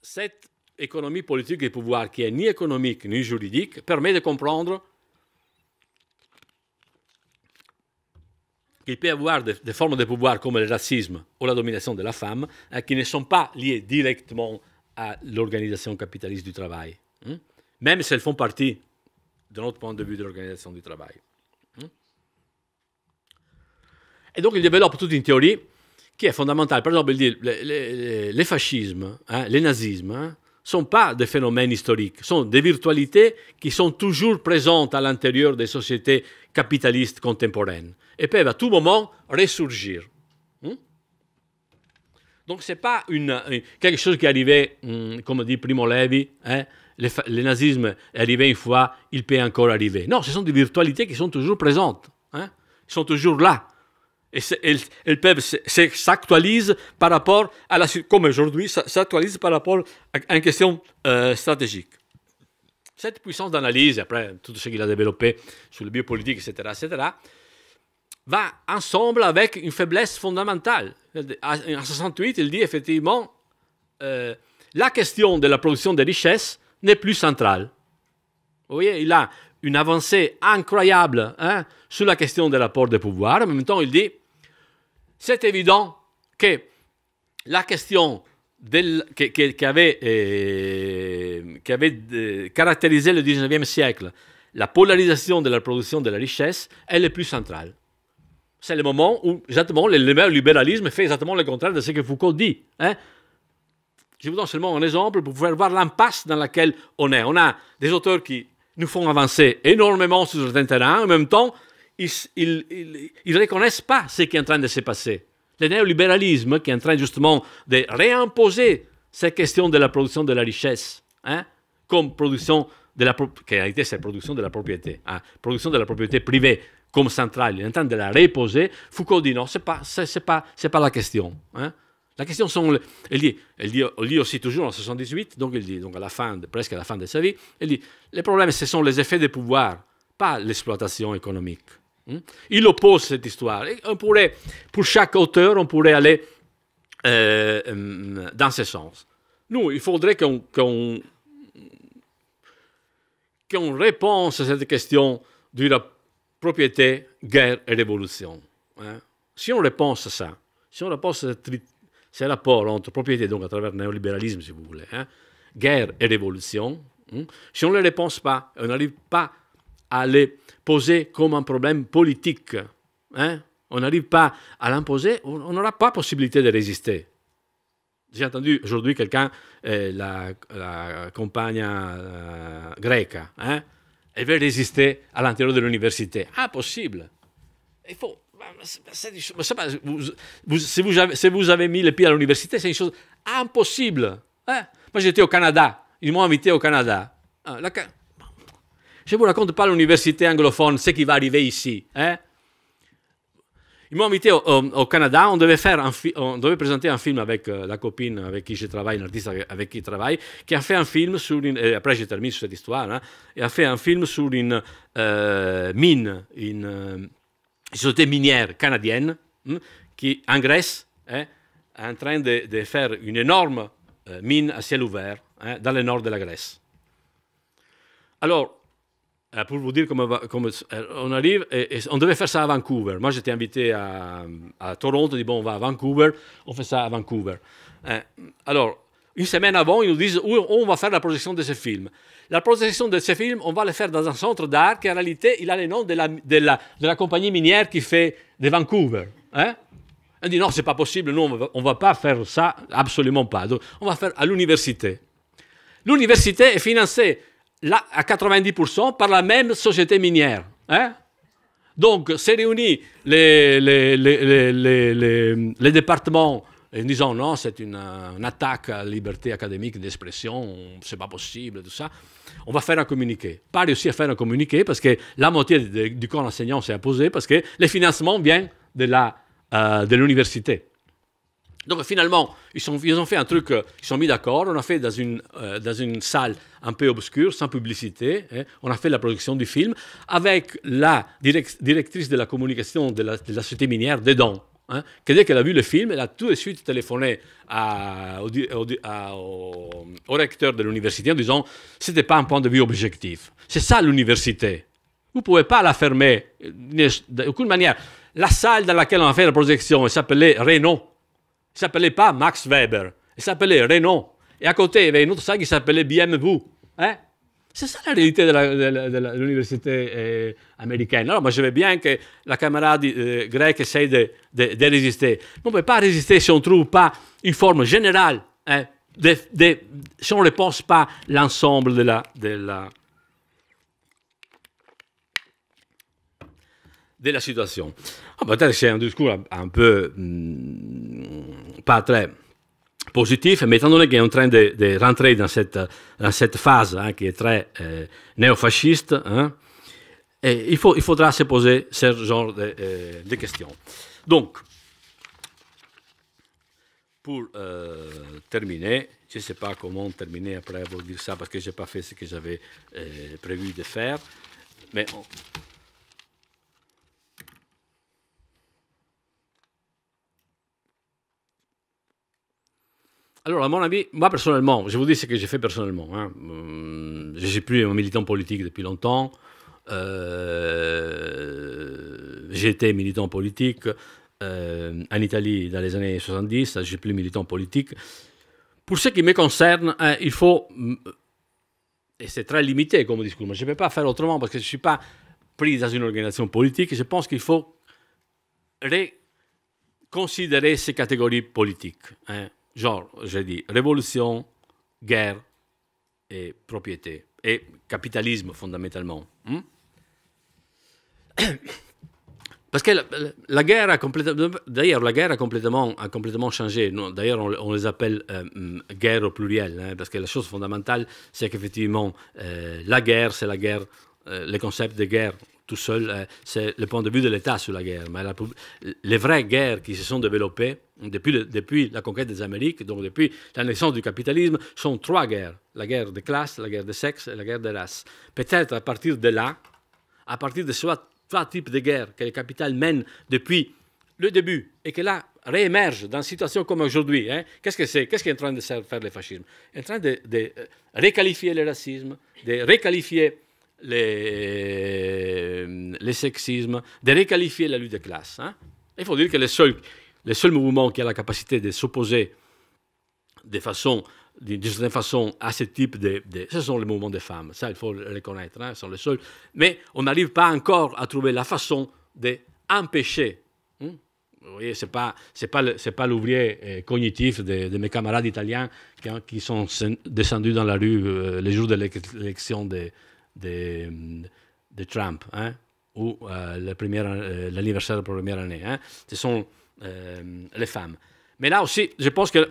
Cette économie politique du pouvoir qui est ni économique ni juridique, permet de comprendre qu'il peut y avoir des, formes de pouvoir comme le racisme ou la domination de la femme hein, qui ne sont pas liées directement à l'organisation capitaliste du travail, hein, même si elles font partie, de notre point de vue, de l'organisation du travail. Et donc, il développe toute une théorie qui est fondamentale. Par exemple, il dit que les, fascismes, hein, les hein, sont pas des phénomènes historiques, sont des virtualités qui sont toujours présentes à l'intérieur des sociétés capitalistes contemporaines et peuvent à tout moment ressurgir. Hmm? Donc ce n'est pas une, quelque chose qui est arrivé, hmm, comme dit Primo Levi, hein, le, nazisme est arrivé une fois, il peut encore arriver. Non, ce sont des virtualités qui sont toujours présentes, qui sont toujours là, et elles, peuvent s'actualiser par rapport à la comme aujourd'hui s'actualise par rapport à une question euh, stratégique. Cette puissance d'analyse, après tout ce qu'il a développé sur le biopolitique, etc., etc., va ensemble avec une faiblesse fondamentale. En 68, il dit effectivement euh, la question de la production des richesses n'est plus centrale. Vous voyez, il a une avancée incroyable hein, sur la question de l'apport de pouvoir. En même temps, il dit, c'est évident que la question que, qui avait, euh, qui avait euh, caractérisé le 19e siècle, la polarisation de la production de la richesse, est est plus centrale. C'est le moment où, exactement, le libéralisme fait exactement le contraire de ce que Foucault dit. Hein. Je vous donne seulement un exemple pour pouvoir voir l'impasse dans laquelle on est. On a des auteurs qui nous font avancer énormément sur certains terrains. En même temps, ils ne reconnaissent pas ce qui est en train de se passer. Le néolibéralisme qui est en train justement de réimposer cette question de la production de la richesse hein, comme production de la qui en réalité production de la propriété, hein, production de la propriété privée comme centrale. Il est en train de la reposer. Foucault dit non, c'est pas c'est pas c'est pas la question. Hein. La question sont, elle dit, elle dit, aussi toujours en 78, donc elle dit, donc à la fin, presque à la fin de sa vie, elle dit, les problèmes, ce sont les effets des pouvoirs, pas l'exploitation économique. Hmm? Il oppose cette histoire. on pourrait, pour chaque auteur, on pourrait aller euh, euh, dans ce sens. Nous, il faudrait qu'on réponse à cette question de la propriété, guerre et révolution. Hein? Si on réponse à ça, si on répond à cette c'est l'apport entre propriété, donc à travers le néolibéralisme, si vous voulez, hein. guerre et révolution. Hein. Si on ne les réponse pas, on n'arrive pas à les poser comme un problème politique, hein. on n'arrive pas à l'imposer, on n'aura pas possibilité de résister. J'ai entendu aujourd'hui quelqu'un, euh, la, compagne euh, grecque, elle veut résister à l'intérieur de l'université. Ah, possible. Il faut si, vous avez, vous avez, mis les pieds à l'université, c'est une chose impossible. Hein. Moi, j'étais au Canada. Ils m'ont invité au Canada. Ah, je ne vous raconte pas l'université anglophone, ce qui va arriver ici. Hein. Ils m'ont invité au, Canada. On devait, faire on devait présenter un film avec euh, la copine avec qui je travaille, l'artiste avec, avec, qui je travaille, qui a fait un film sur une. après, j'ai terminé sur cette histoire. Hein, et a fait un film sur une euh, mine. Une, euh, société minière canadienne hmm, qui, en Grèce, hein, est en train de, faire une énorme euh, mine à ciel ouvert hein, dans le nord de la Grèce. Alors, euh, pour vous dire comment, euh, on arrive, et, on devait faire ça à Vancouver. Moi, j'étais invité à, Toronto, on dit bon, on va à Vancouver, on fait ça à Vancouver. Hein, alors, une semaine avant, ils nous disent où on va faire la projection de ce film. La projection de ce film, on va le faire dans un centre d'art qui, en réalité, il a le nom de la, de la, compagnie minière qui fait de Vancouver. Hein? On dit non, c'est pas possible, non on va, va pas faire ça, absolument pas. on va faire à l'université. L'université est financée à 90% par la même société minière. Hein? Donc, c'est réuni les les, les départements en disant non, c'est euh, une, attaque à la liberté académique d'expression, c'est pas possible, tout ça. On va faire un communiqué. Pas réussi à faire un communiqué parce que la moitié du corps enseignant s'est imposé parce que les financements viennent de, la, euh, de l'université. Donc finalement, ils, sont, ils, ont fait un truc, euh, ils sont mis d'accord, on a fait dans une, dans une salle un peu obscure, sans publicité, hein. on a fait la production du film avec la directrice de la communication de la, de la société minière dedans. Hein. qu'elle a vu le film, elle a tout de suite téléphoné à, au, recteur de l'université en disant c'était pas un point de vue objectif. C'est ça l'université. Vous pouvez pas la fermer euh, d'aucune manière. La salle dans laquelle on a fait la projection s'appelait Renault. Elle s'appelait pas Max Weber. Elle s'appelait Renault. Et à côté, il y avait une autre salle qui s'appelait BMW. C'est ça la réalité de l'université euh, américaine. Alors, moi, je veux bien que la camarade euh, grecque essaye de, de, résister. On ne peut pas résister si on ne trouve pas une forme générale, hein, si on ne repose pas l'ensemble de la, de, la, de la situation. Ah, Peut-être c'est un discours un, peu hmm, pas très positif, mais étant donné qu'il est en train de, rentrer dans cette, cette phase hein, qui est très euh, néofasciste, hein, et il, il faudra se poser ce genre de, euh, questions. Donc, pour euh, terminer, je ne sais pas comment terminer après avoir dit ça parce que je n'ai pas fait ce que j'avais euh, prévu de faire, mais Alors, à mon avis, moi personnellement, je vous dis ce que j'ai fait personnellement. Hein. Hum, je ne suis plus un militant politique depuis longtemps. Euh, j'ai été militant politique euh, en Italie dans les années 70. Je ne suis plus militant politique. Pour ce qui me concerne, hein, il faut. Hum, et c'est très limité comme discours, mais je ne peux pas faire autrement parce que je ne suis pas pris dans une organisation politique. Je pense qu'il faut reconsidérer ces catégories politiques. Hein genre, j'ai dit révolution, guerre et propriété. Et capitalisme, fondamentalement. Hmm? Parce que la, guerre a complètement, d'ailleurs, la guerre a complètement, a complètement changé. D'ailleurs, on, les appelle euh, mm, guerre au pluriel, hein, parce que la chose fondamentale, c'est qu'effectivement, euh, la guerre, c'est la guerre, euh, le concept de guerre tout seul. Euh, c'est le point de vue de l'État sur la guerre. Mais les vraies guerres qui se sont développées depuis, depuis la conquête des Amériques, donc depuis la naissance du capitalisme, sont trois guerres. La guerre de classe, la guerre de sexe et la guerre de race. Peut-être à partir de là, à partir de ces trois types de guerres que le capital mène depuis le début et que là réémerge dans une situation comme aujourd'hui, hein. qu'est-ce que c'est Qu'est-ce qui est en train de faire le fascisme Il est en train de, de euh, réqualifier le racisme, de réqualifier les, les sexismes, de réqualifier la lutte de classe. Hein. Il faut dire que les seuls les seuls mouvement qui a la capacité de s'opposer de façon d'une certaine façon à ce type de, Ce sont les mouvements des femmes, ça il faut le reconnaître, hein, sont les seuls. Mais on n'arrive pas encore à trouver la façon d'empêcher. Hein Vous voyez, ce n'est pas, c'est pas l'ouvrier euh, cognitif de, mes camarades italiens qui, hein, sont descendus dans la rue euh, les jours de l'élection des de, Trump, hein, ou euh, euh, l'anniversaire de la première année. Hein. ce sont euh, les femmes. Mais là aussi, je pense que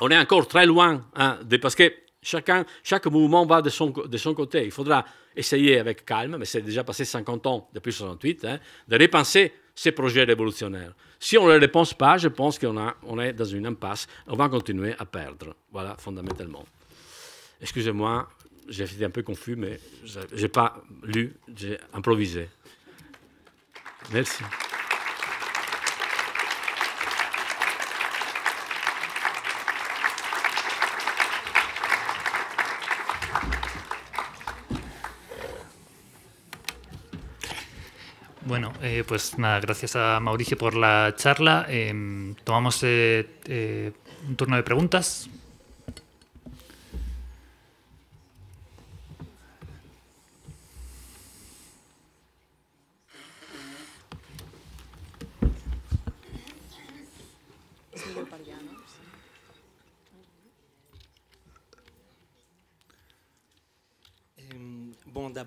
on est encore très loin, hein, parce que chacun, chaque mouvement va de son, de son côté. Il faudra essayer avec calme, mais c'est déjà passé 50 ans depuis 68, hein, de repenser ces projets révolutionnaires. Si on ne les repense pas, je pense qu'on on est dans une impasse. On va continuer à perdre. Voilà, fondamentalement. Excusez-moi, j'étais un poco confus, pero je n'ai pas improvisé. Merci. Bueno, eh, pues nada, gracias a Mauricio por la charla. Em, tomamos eh, eh, un turno de preguntas.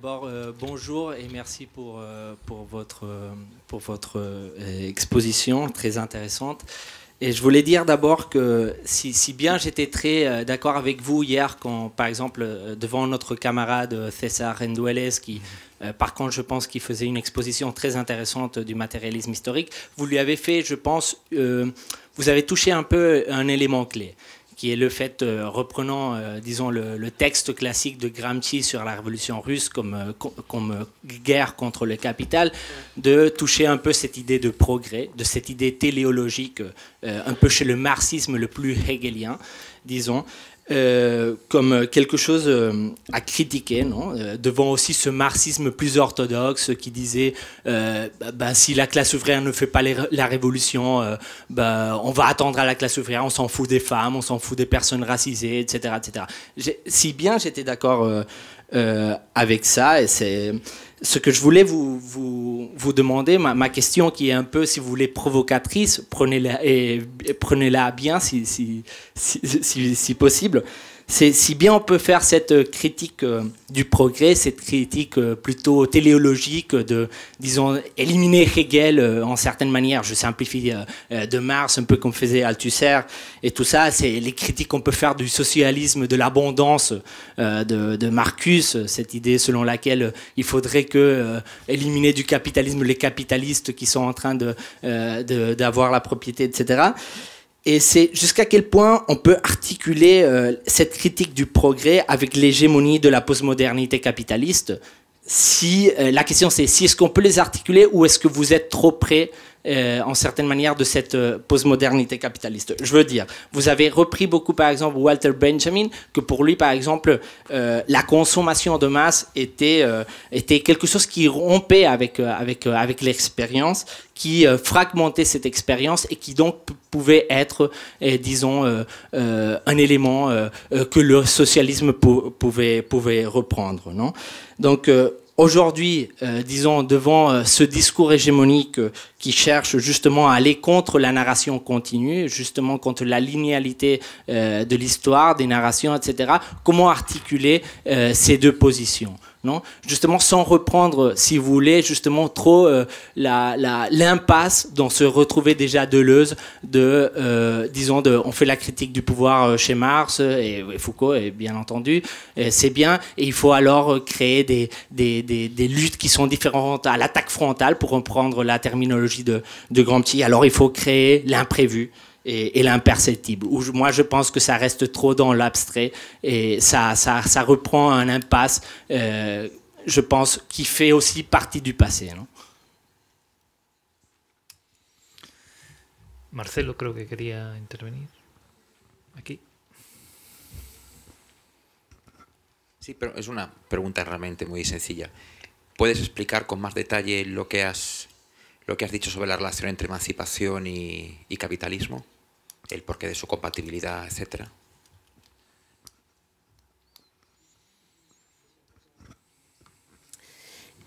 d'abord, euh, bonjour et merci pour, euh, pour votre, euh, exposition très intéressante. Et je voulais dire d'abord que si, bien j'étais très d'accord avec vous hier, quand, par exemple, devant notre camarade César Rendueles, qui, mm-hmm. par contre, je pense qu'il faisait une exposition très intéressante du matérialisme historique, vous lui avez fait, je pense, vous avez touché un peu un élément clé qui est le fait, euh, reprenant, euh, disons, le, texte classique de Gramsci sur la révolution russe comme, euh, comme guerre contre le capital, de toucher un peu cette idée de progrès, de cette idée téléologique, un peu chez le marxisme le plus hegelien, disons, euh, comme euh, quelque chose euh, à critiquer, non devant aussi ce marxisme plus orthodoxe qui disait bah, bah, si la classe ouvrière ne fait pas la révolution, bah, on va attendre à la classe ouvrière, on s'en fout des femmes, on s'en fout des personnes racisées, etc. etc. Si bien j'étais d'accord avec ça, et c'est ce que je voulais vous, vous, vous demander, ma, question qui est un peu, si vous voulez, provocatrice, prenez-la, prenez bien si, si, si possible, c'est si bien on peut faire cette euh, critique euh, du progrès, cette critique euh, plutôt téléologique de, disons, éliminer Hegel en certaines manières, je simplifie de Marx, un peu comme faisait Althusser, et tout ça, c'est les critiques qu'on peut faire du socialisme, de l'abondance de, Marcus, cette idée selon laquelle il faudrait que éliminer du capitalisme les capitalistes qui sont en train de, d'avoir la propriété, etc. Et c'est jusqu'à quel point on peut articuler euh, cette critique du progrès avec l'hégémonie de la postmodernité capitaliste. Si euh, la question c'est si est-ce qu'on peut les articuler ou est-ce que vous êtes trop près euh, en certaine manière, de cette euh, postmodernité capitaliste. Je veux dire, vous avez repris beaucoup, par exemple, Walter Benjamin, que pour lui, par exemple, euh, la consommation de masse était, était quelque chose qui rompait avec, avec, avec l'expérience, qui fragmentait cette expérience et qui donc pouvait être, disons, un élément que le socialisme pouvait, pouvait reprendre. Non donc, aujourd'hui, euh, disons, devant euh, ce discours hégémonique euh, qui cherche justement à aller contre la narration continue, justement contre la linéalité de l'histoire, des narrations, etc., comment articuler ces deux positions Justement, sans reprendre, euh, si vous voulez, justement trop euh, la l'impasse la, dans se retrouver déjà Deleuze de, euh, disons, de, on fait la critique du pouvoir chez Marx et, Foucault, et bien entendu, c'est bien, et il faut alors créer des, luttes qui sont différentes à l'attaque frontale, pour reprendre la terminologie de, de grand Alors, il faut créer l'imprévu et, l'imperceptible. Moi, je pense que ça reste trop dans l'abstrait et ça, reprend un impasse, euh, je pense, qui fait aussi partie du passé. Non hein. Marcelo, creo que quería intervenir. Aquí. Sí, pero es una pregunta realmente muy sencilla. ¿Puedes explicar con más detalle lo que has, lo que has dicho sobre la relación entre emancipación y, y capitalismo? el porqué de su compatibilidad, etcétera.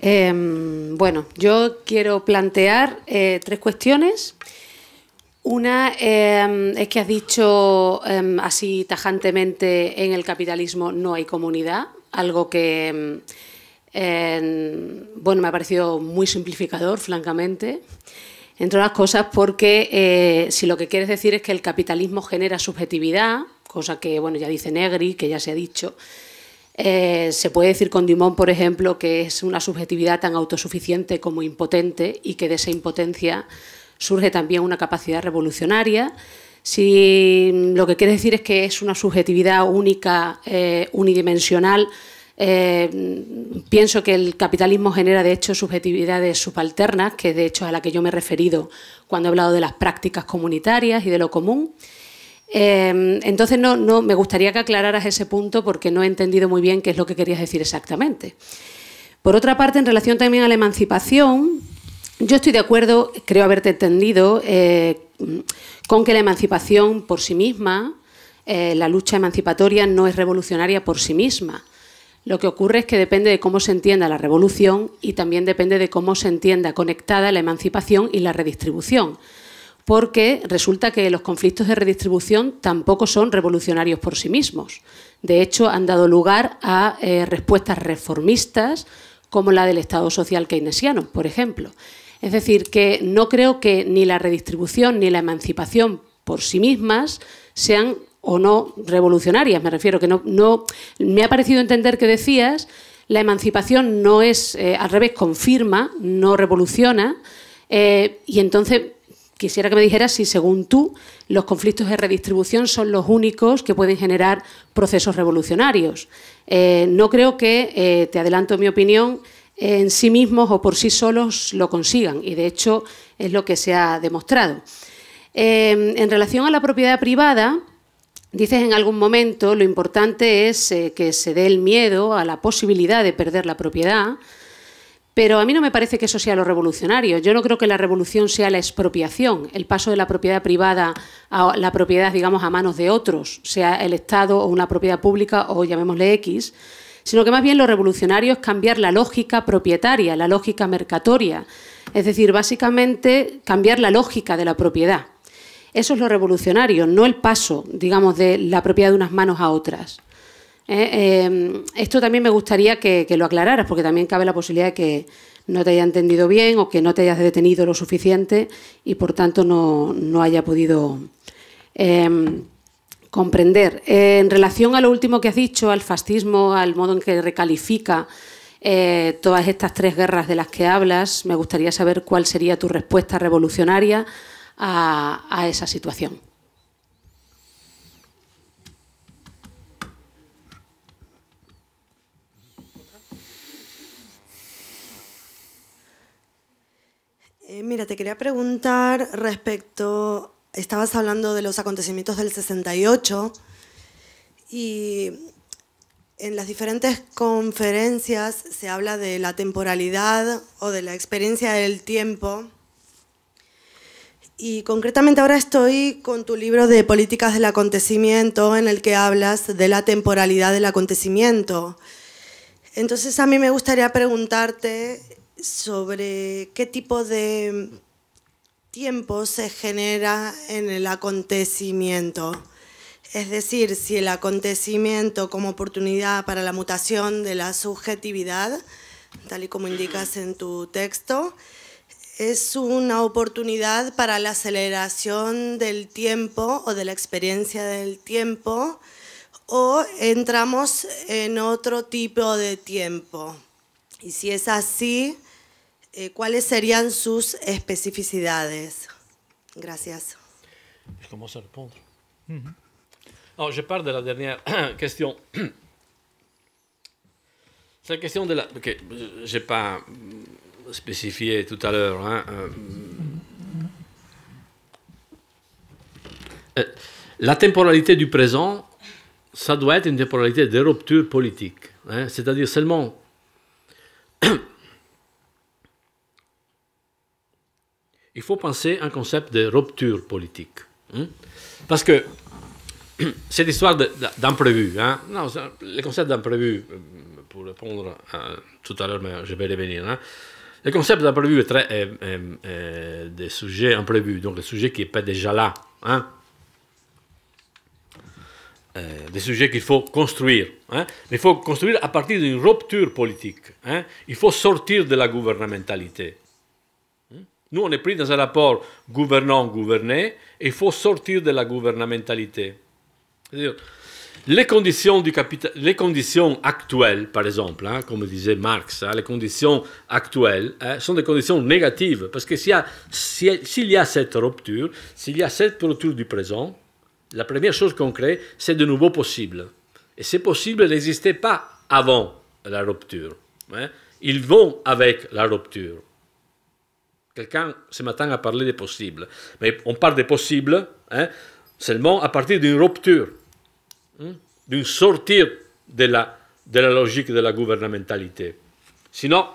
Em, bueno, yo quiero plantear eh, tres cuestiones. Una em, es que has dicho em, así tajantemente en el capitalismo no hay comunidad, algo que, bueno, me ha parecido muy simplificador, francamente entre otras cosas porque eh, si lo que quieres decir es que el capitalismo genera subjetividad, cosa que bueno ya dice Negri, que ya se ha dicho, eh, se puede decir con Dumont, por ejemplo, que es una subjetividad tan autosuficiente como impotente y que de esa impotencia surge también una capacidad revolucionaria. Si lo que quieres decir es que es una subjetividad única, eh, unidimensional, eh, pienso que el capitalismo genera, de hecho, subjetividades subalternas, que de hecho es a la que yo me he referido cuando he hablado de las prácticas comunitarias y de lo común. Eh, entonces, no, no, me gustaría que aclararas ese punto porque no he entendido muy bien qué es lo que querías decir exactamente. Por otra parte, en relación también a la emancipación, yo estoy de acuerdo, creo haberte entendido, eh, con que la emancipación por sí misma, la lucha emancipatoria no es revolucionaria por sí misma. Lo que ocurre es que depende de cómo se entienda la revolución y también depende de cómo se entienda conectada la emancipación y la redistribución, porque resulta que los conflictos de redistribución tampoco son revolucionarios por sí mismos. De hecho, han dado lugar a eh, respuestas reformistas como la del Estado Social Keynesiano, por ejemplo. Es decir, que no creo que ni la redistribución ni la emancipación por sí mismas sean o no revolucionarias, me refiero, que no, me ha parecido entender que decías, la emancipación no es, eh, al revés, confirma, no revoluciona, eh, y entonces quisiera que me dijeras si, según tú, los conflictos de redistribución son los únicos que pueden generar procesos revolucionarios. Eh, no creo que, te adelanto mi opinión, en sí mismos o por sí solos lo consigan, y de hecho es lo que se ha demostrado. en relación a la propiedad privada, Dices en algún momento, lo importante es eh, que se dé el miedo a la posibilidad de perder la propiedad, pero a mí no me parece que eso sea lo revolucionario. Yo no creo que la revolución sea la expropiación, el paso de la propiedad privada a la propiedad, digamos, a manos de otros, sea el Estado o una propiedad pública o llamémosle X, sino que más bien lo revolucionario es cambiar la lógica propietaria, la lógica mercatoria, es decir, básicamente cambiar la lógica de la propiedad. Eso es lo revolucionario, no el paso, digamos, de la propiedad de unas manos a otras. ¿Eh? Em, esto también me gustaría que, lo aclararas, porque también cabe la posibilidad de que no te haya entendido bien o que no te hayas detenido lo suficiente y por tanto no, haya podido em, comprender. en relación a lo último que has dicho, al fascismo, al modo en que recalifica eh, todas estas tres guerras de las que hablas, me gustaría saber cuál sería tu respuesta revolucionaria a, esa situación. Eh, mira, te quería preguntar respecto, estabas hablando de los acontecimientos del 68 y en las diferentes conferencias se habla de la temporalidad o de la experiencia del tiempo y concretamente ahora estoy con tu libro de Políticas del Acontecimiento, en el que hablas de la temporalidad del acontecimiento. Entonces a mí me gustaría preguntarte sobre qué tipo de tiempo se genera en el acontecimiento. Es decir, si el acontecimiento como oportunidad para la mutación de la subjetividad, tal y como indicas en tu texto, es una oportunidad para la aceleración del tiempo o de la experiencia del tiempo o entramos en otro tipo de tiempo. Y si es así, eh, ¿cuáles serían sus especificidades Gracias. Je commence à répondre. de la última question. la question de la... Eh, spécifié tout à l'heure. Hein, euh. Euh, la temporalité du présent, ça doit être une temporalité de rupture politique. Hein, c'est-à-dire seulement il faut penser un concept de rupture politique. Hein. Parce que cette histoire d'imprévu, non, le concept d'imprévu, euh, pour répondre tout à l'heure, mais je vais revenir, le concept d'imprévu est très, euh, euh, euh, des sujets imprévus, donc des sujets qui n'est pas déjà là. Hein. des sujets qu'il faut construire. Hein. Mais il faut construire à partir d'une rupture politique. Hein. Il faut sortir de la gouvernementalité. Nous, on est pris dans un rapport gouvernant-gouverné, et il faut sortir de la gouvernementalité. Les conditions, du capital, les conditions actuelles, par exemple, hein, comme disait Marx, hein, les conditions actuelles hein, sont des conditions négatives, parce que s'il y, a, y cette rupture, s'il y a cette rupture du présent, la première chose qu'on crée, c'est de nouveaux possible. Et ces possibles n'existaient pas avant la rupture. Ils vont avec la rupture. Quelqu'un ce matin a parlé des possibles. Mais on parle des possibles seulement à partir d'une rupture d'une sortie de la, de la logique de la gouvernementalité. Sinon,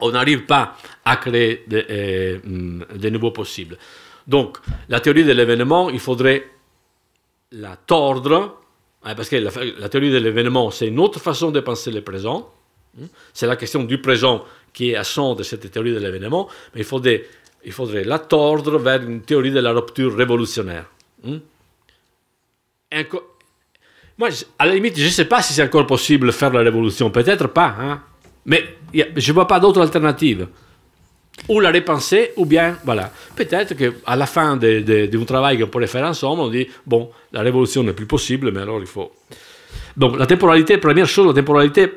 on n'arrive pas à créer de euh, mm, nouveaux possibles. Donc, la théorie de l'événement, il faudrait la tordre, hein, parce que la, théorie de l'événement, c'est une autre façon de penser le présent. Hein, c'est la question du présent qui est à son de cette théorie de l'événement, mais il faudrait, il faudrait la tordre vers une théorie de la rupture révolutionnaire. Hein. Moi, à la limite, je ne sais pas si c'est encore possible de faire la révolution. Peut-être pas. Hein? Mais je ne vois pas d'autre alternative. Ou la repenser, ou bien, voilà. Peut-être qu'à la fin d'un de, travail qu'on pourrait faire ensemble, on dit, bon, la révolution n'est plus possible, mais alors il faut... Donc, la temporalité, première chose, la temporalité,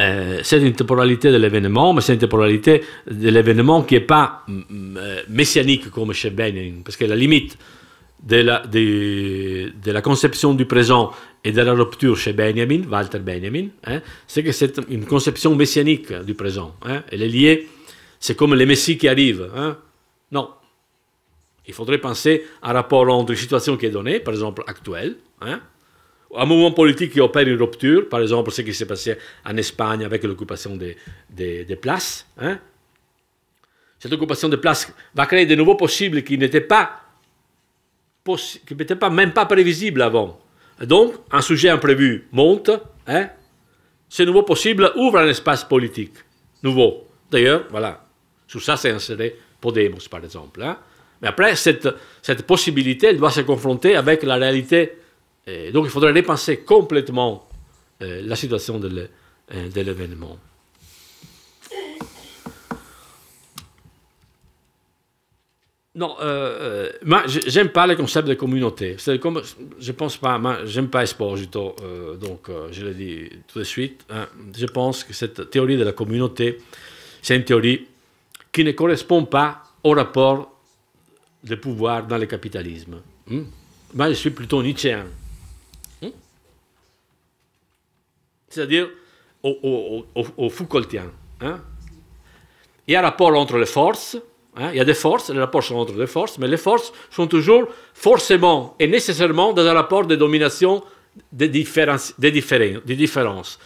euh, c'est une temporalité de l'événement, mais c'est une temporalité de l'événement qui n'est pas mm, mm, euh, messianique comme chez Benin, parce que la limite de la, de, la conception du présent et de la rupture chez Benjamin, Walter Benjamin, hein, c'est que c'est une conception messianique du présent. Hein. elle est liée, c'est comme les messies qui arrivent. Hein. Non. Il faudrait penser à un rapport entre une situation qui est donnée, par exemple actuelle, un mouvement politique qui opère une rupture, par exemple ce qui s'est passé en Espagne avec l'occupation des, des, des, places. Cette occupation des places va créer de nouveaux possibles qui n'étaient pas qui n'était pas, même pas prévisible avant. donc, un sujet imprévu monte, hein, ce nouveau possible ouvre un espace politique nouveau. D'ailleurs, voilà, sur ça c'est inséré Podemos, par exemple. Hein. Mais après, cette, cette possibilité, elle doit se confronter avec la réalité. donc, il faudrait repenser complètement euh, la situation de euh, l'événement. Non, euh, euh moi, j'aime pas le concept de communauté. Je ne je pense pas, moi, j'aime pas sport euh, donc, euh, je le dis tout de suite. Hein. je pense que cette théorie de la communauté, c'est une théorie qui ne correspond pas au rapport de pouvoir dans le capitalisme. Hein. Moi, je suis plutôt nietzschéen. Hein. C'est-à-dire au, Foucaultien. Il y a un rapport entre les forces Hein, il y a des forces, les rapports sont entre des forces, mais les forces sont toujours forcément et nécessairement dans un rapport de domination des, différences, des, différences.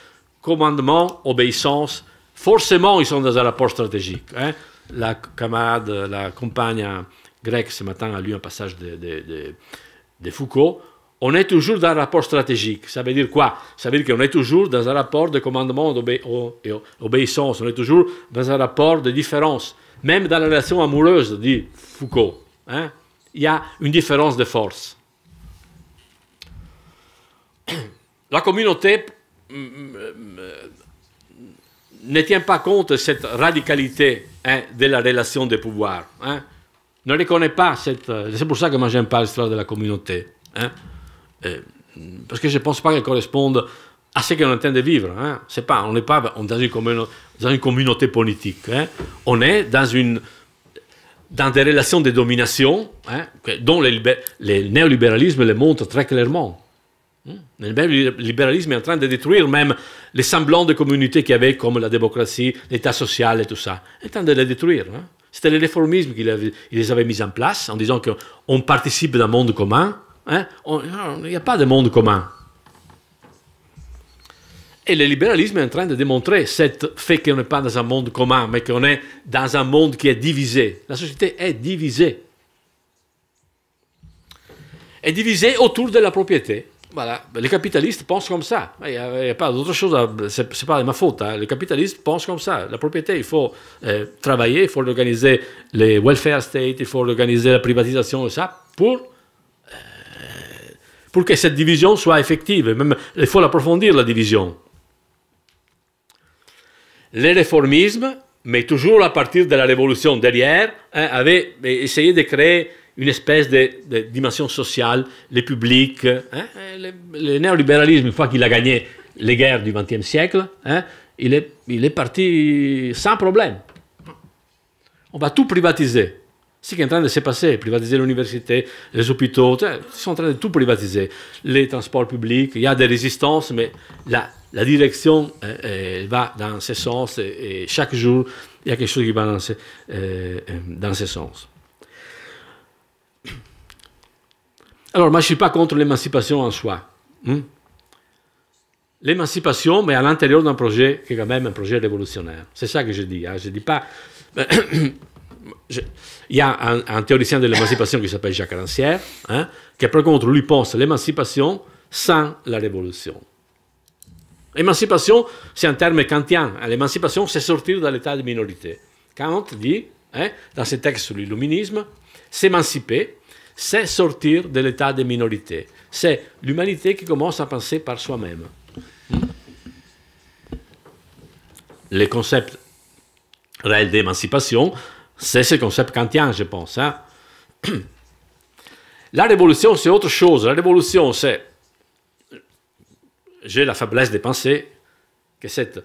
Commandement, obéissance, forcément ils sont dans un rapport stratégique. Hein. La camarade, la compagne grecque ce matin a lu un passage de, Foucault. On est toujours dans un rapport stratégique. Ça veut dire quoi Ça veut dire qu'on est toujours dans un rapport de commandement et obéissance. On est toujours dans un rapport de différence. Même dans la relation amoureuse, dit Foucault, hein, il y a une différence de force. La communauté mm, mm, ne tient pas compte de cette radicalité hein, de la relation des pouvoirs. Hein. Ne reconnaît pas cette... Euh, c'est pour ça que moi, j'aime pas l'histoire de la communauté. Hein. Euh, parce que je ne pense pas qu'elle corresponde à ce qu'on entend de vivre. Hein. C'est pas, on n'est pas dans une, dans une, communauté politique. Hein. On est dans, une, dans des relations de domination hein, dont le, néolibéralisme le montre très clairement. Le néolibéralisme est en train de détruire même les semblants de communautés qu'il y avait, comme la démocratie, l'État social et tout ça. Il est en train de les détruire. C'était le réformisme qu'ils les avait mis en place en disant qu'on participe d'un monde commun. Il n'y a pas de monde commun. Et le libéralisme est en train de démontrer ce fait qu'on n'est pas dans un monde commun, mais qu'on est dans un monde qui est divisé. La société est divisée. Est divisée autour de la propriété. Voilà, les capitalistes pensent comme ça. Il n'y a, pas d'autre chose, ce n'est pas de ma faute. Hein. Les capitalistes pensent comme ça. La propriété, il faut euh, travailler, il faut organiser les welfare state, il faut organiser la privatisation, ça, pour, euh, pour que cette division soit effective. Même, il faut l'approfondir, la division le réformismes, mais toujours à partir de la révolution derrière, hein, avait essayé de créer une espèce de, dimension sociale, les publics. Hein, le, néolibéralisme, une fois qu'il a gagné les guerres du XXe siècle, hein, il, est, parti sans problème. On va tout privatiser. ce qui est en train de se passer. Privatiser l'université, les hôpitaux, ils sont en train de tout privatiser. Les transports publics, il y a des résistances, mais la, la direction, euh, elle va dans ce sens, euh, et, chaque jour, il y a quelque chose qui va euh, dans ce, sens. Alors, moi, je ne suis pas contre l'émancipation en soi. Hein. L'émancipation, mais à l'intérieur d'un projet qui est quand même un projet révolutionnaire. C'est ça que je dis. Hein. Je dis pas... il y a un, théoricien de l'émancipation qui s'appelle Jacques Rancière, hein, qui par contre lui pense l'émancipation sans la révolution. Émancipation, c'est un terme kantien. L'émancipation, c'est sortir de l'état de minorité. Kant dit, hein, dans ses textes sur l'illuminisme, s'émanciper, c'est sortir de l'état de minorité. C'est l'humanité qui commence à penser par soi-même. Hmm. Les concept réel d'émancipation, c'est ce concept kantien, je pense. Hein. La révolution, c'est autre chose. La révolution, c'est j'ai la faiblesse de penser que c'est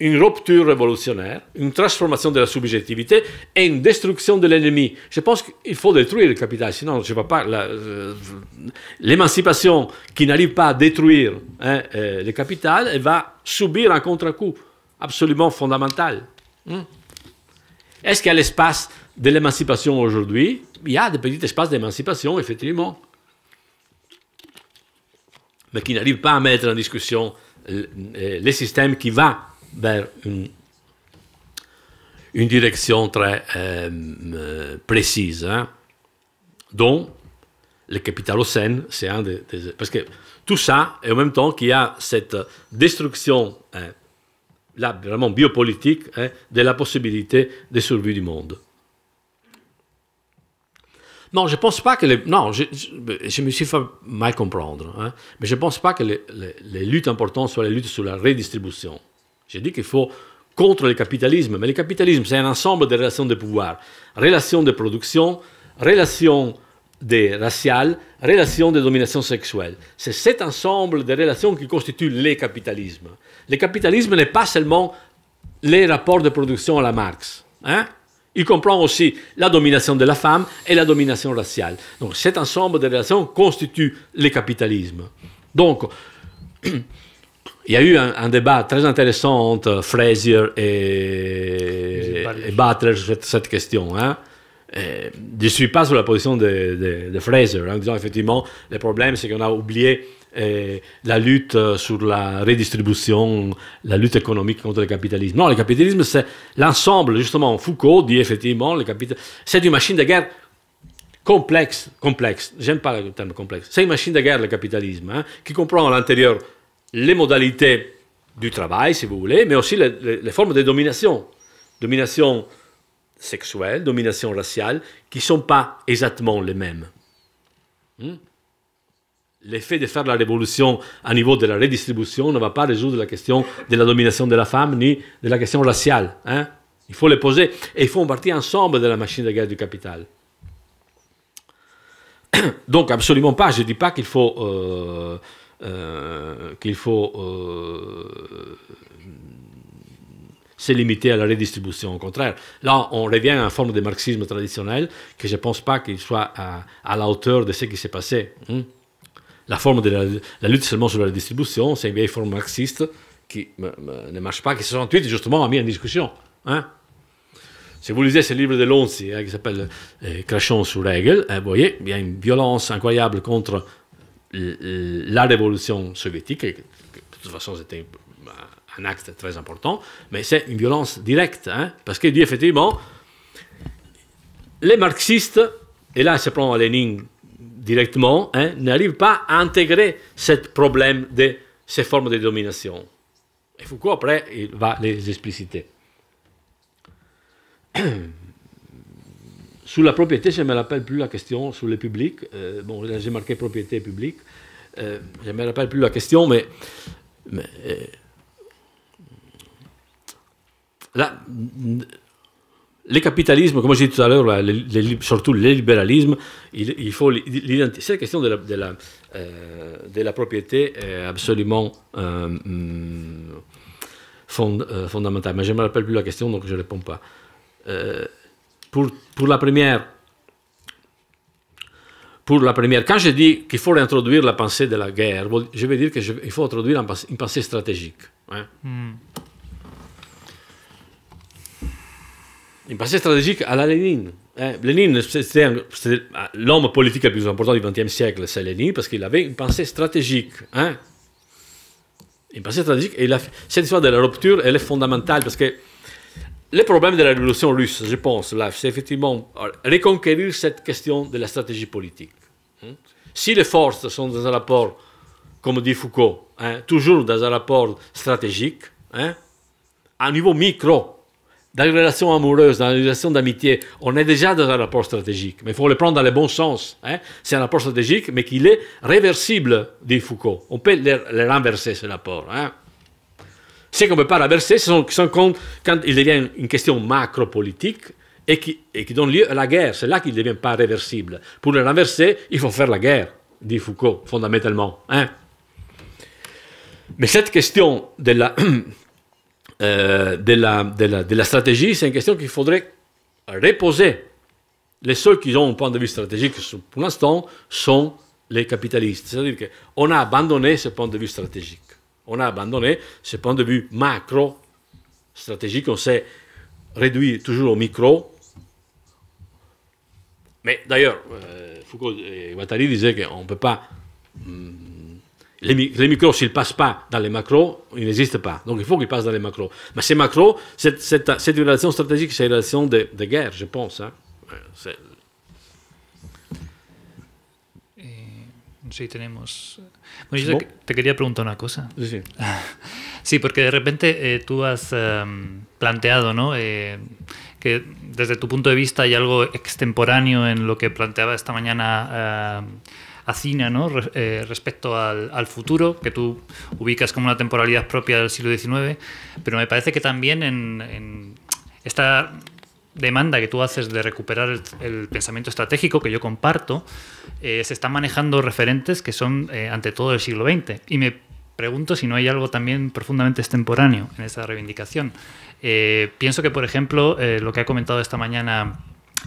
une rupture révolutionnaire, une transformation de la subjectivité et une destruction de l'ennemi. Je pense qu'il faut détruire le capital, sinon je ne vois pas euh, l'émancipation qui n'arrive pas à détruire hein, euh, le capital, elle va subir un contre-coup absolument fondamental. Hmm. Est-ce qu'il y a l'espace de l'émancipation aujourd'hui Il y a des petits espaces d'émancipation, effectivement mais qui n'arrive pas à mettre en discussion les euh, systèmes qui va vers une, direction très euh, euh, précise. Hein. dont le capitalocène, c'est un Parce que tout ça, et en même temps qu'il y a cette destruction, hein, vraiment biopolitique, hein, de la possibilité de survie du monde. Non, je pense pas que Non, je, me suis fait mal comprendre. Hein. mais je pense pas que les, luttes importantes soient les luttes sur la redistribution. J'ai dit qu'il faut contre le capitalisme. Mais le capitalisme, c'est un ensemble de relations de pouvoir. Relations de production, relations des raciales, relations de domination sexuelle. C'est cet ensemble de relations qui constitue le capitalisme. Le capitalisme n'est pas seulement les rapports de production à la Marx. Hein? Il comprend aussi la domination de la femme et la domination raciale. Donc cet ensemble de relations constitue le capitalisme. Donc, il y a eu un, débat très intéressant entre et, et Butler sur cette, question. Hein. Euh, je ne suis pas sur la position de, Fraser, hein, en disant effectivement, le problème c'est qu'on a oublié et eh, la lutte eh, sur la redistribution, la lutte économique contre le capitalisme. Non, le capitalisme, c'est l'ensemble, justement. Foucault dit effectivement, le c'est une machine de guerre complexe. Complexe, j'aime pas le terme complexe. C'est une machine de guerre, le capitalisme, hein, qui comprend à l'intérieur les modalités du travail, si vous voulez, mais aussi les, formes de domination. Domination sexuelle, domination raciale, qui ne sont pas exactement les mêmes. Hmm? l'effet de faire la révolution à niveau de la redistribution ne va pas résoudre la question de la domination de la femme ni de la question raciale. Hein. Il faut les poser et ils font partie ensemble de la machine de guerre du capital. Donc absolument pas, je ne dis pas qu'il faut, euh, euh, qu'il faut euh, se limiter à la redistribution. Au contraire, là, on revient à la forme de marxisme traditionnel que je ne pense pas qu'il soit à, la hauteur de ce qui s'est passé. Hein la forme de la, lutte seulement sur la distribution, c'est une vieille forme marxiste qui ne marche pas, qui se 68 justement a mis en discussion. Hein. Si vous lisez ce livre de Lonzi hein, qui s'appelle Crachon euh, Crachons sur Hegel, hein, vous voyez, il y a une violence incroyable contre la révolution soviétique, qui, de toute façon c'était un acte très important, mais c'est une violence directe, parce qu'il dit effectivement, les marxistes, et là il se prend Lénine directement, hein, n'arrive pas à intégrer ce problème de ces formes de domination. Et Foucault, après, il va les expliciter. sur la propriété, je ne me rappelle plus la question sur le public. Euh, bon, j'ai marqué propriété publique. Euh, je ne me rappelle plus la question, mais. Euh, là le capitalisme, comme j'ai dit tout à l'heure, surtout le libéralisme, il, faut l'identifier. C'est la question de la, de la, euh, propriété euh, absolument euh, mm, fond, fondamentale. Mais je ne me rappelle plus la question, donc je ne réponds pas. pour, pour la première, pour la première, quand je dis qu'il faut réintroduire la pensée de la guerre, je veux dire qu'il faut introduire une pensée stratégique. Hein. Hmm. une pensée stratégique à la Lénine. Hein, Lénine, c'était ah, l'homme politique le plus important du XXe siècle, c'est Lénine, parce qu'il avait une pensée stratégique. Hein. Une pensée stratégique, et la, cette histoire de la rupture, elle est fondamentale, parce que le problème de la révolution russe, je pense, là, c'est effectivement euh, reconquérir cette question de la stratégie politique. Hein. Si les forces sont dans un rapport, comme dit Foucault, hein, toujours dans un rapport stratégique, à un niveau micro, dans les relations amoureuses, dans les relations d'amitié, on est déjà dans un rapport stratégique, mais il faut le prendre dans le bon sens. Hein. C'est un rapport stratégique, mais qu'il est réversible, dit Foucault. On peut le renverser, ce rapport. Hein. Ce qu'on ne peut pas renverser, c'est quand, quand il devient une question macro-politique et qui, donne lieu à la guerre. C'est là qu'il ne devient pas réversible. Pour le renverser, il faut faire la guerre, dit Foucault, fondamentalement. Hein. Mais cette question de la Euh, de, la, stratégie, c'est une question qu'il faudrait reposer. Les seuls qui ont un point de vue stratégique pour l'instant sont les capitalistes. C'est-à-dire qu'on a abandonné ce point de vue stratégique. On a abandonné ce point de vue macro stratégique. On s'est réduit toujours au micro. Mais d'ailleurs, euh, Foucault et Guattari disaient qu'on ne peut pas... Hmm, les, les micros, s'ils ne passent pas dans les macros, ils n'existent pas. Donc il faut qu'ils passent dans les macros. Mais ces macros, c'est une relation stratégique, c'est une relation de, guerra, guerre, je eh, sí, tenemos. yo te, quería preguntar una cosa. Sí, sí. sí porque de repente eh, tú has em, planteado, ¿no? Eh, que desde tu punto de vista hay algo extemporáneo en lo que planteaba esta mañana. Em, hacina ¿no? Eh, respecto al, futuro, que tú ubicas como una temporalidad propia del siglo XIX, pero me parece que también en, esta demanda que tú haces de recuperar el, pensamiento estratégico que yo comparto, eh, se están manejando referentes que son eh, ante todo del siglo XX. Y me pregunto si no hay algo también profundamente extemporáneo en esa reivindicación. pienso que, por ejemplo, lo que ha comentado esta mañana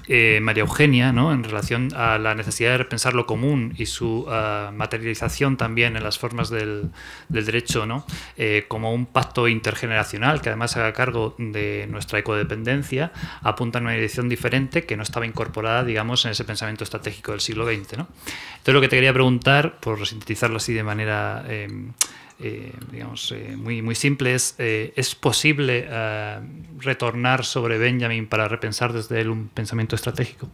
eh, María Eugenia, ¿no? en relación a la necesidad de repensar lo común y su eh, materialización también en las formas del, derecho, ¿no? Eh, como un pacto intergeneracional que además haga cargo de nuestra ecodependencia, apunta a una dirección diferente que no estaba incorporada, digamos, en ese pensamiento estratégico del siglo XX. Entonces, lo que te quería preguntar, por sintetizarlo así de manera eh, digamos, eh, muy, muy simple es, eh, ¿es posible eh, retornar sobre Benjamin para repensar desde él un pensamiento estratégico?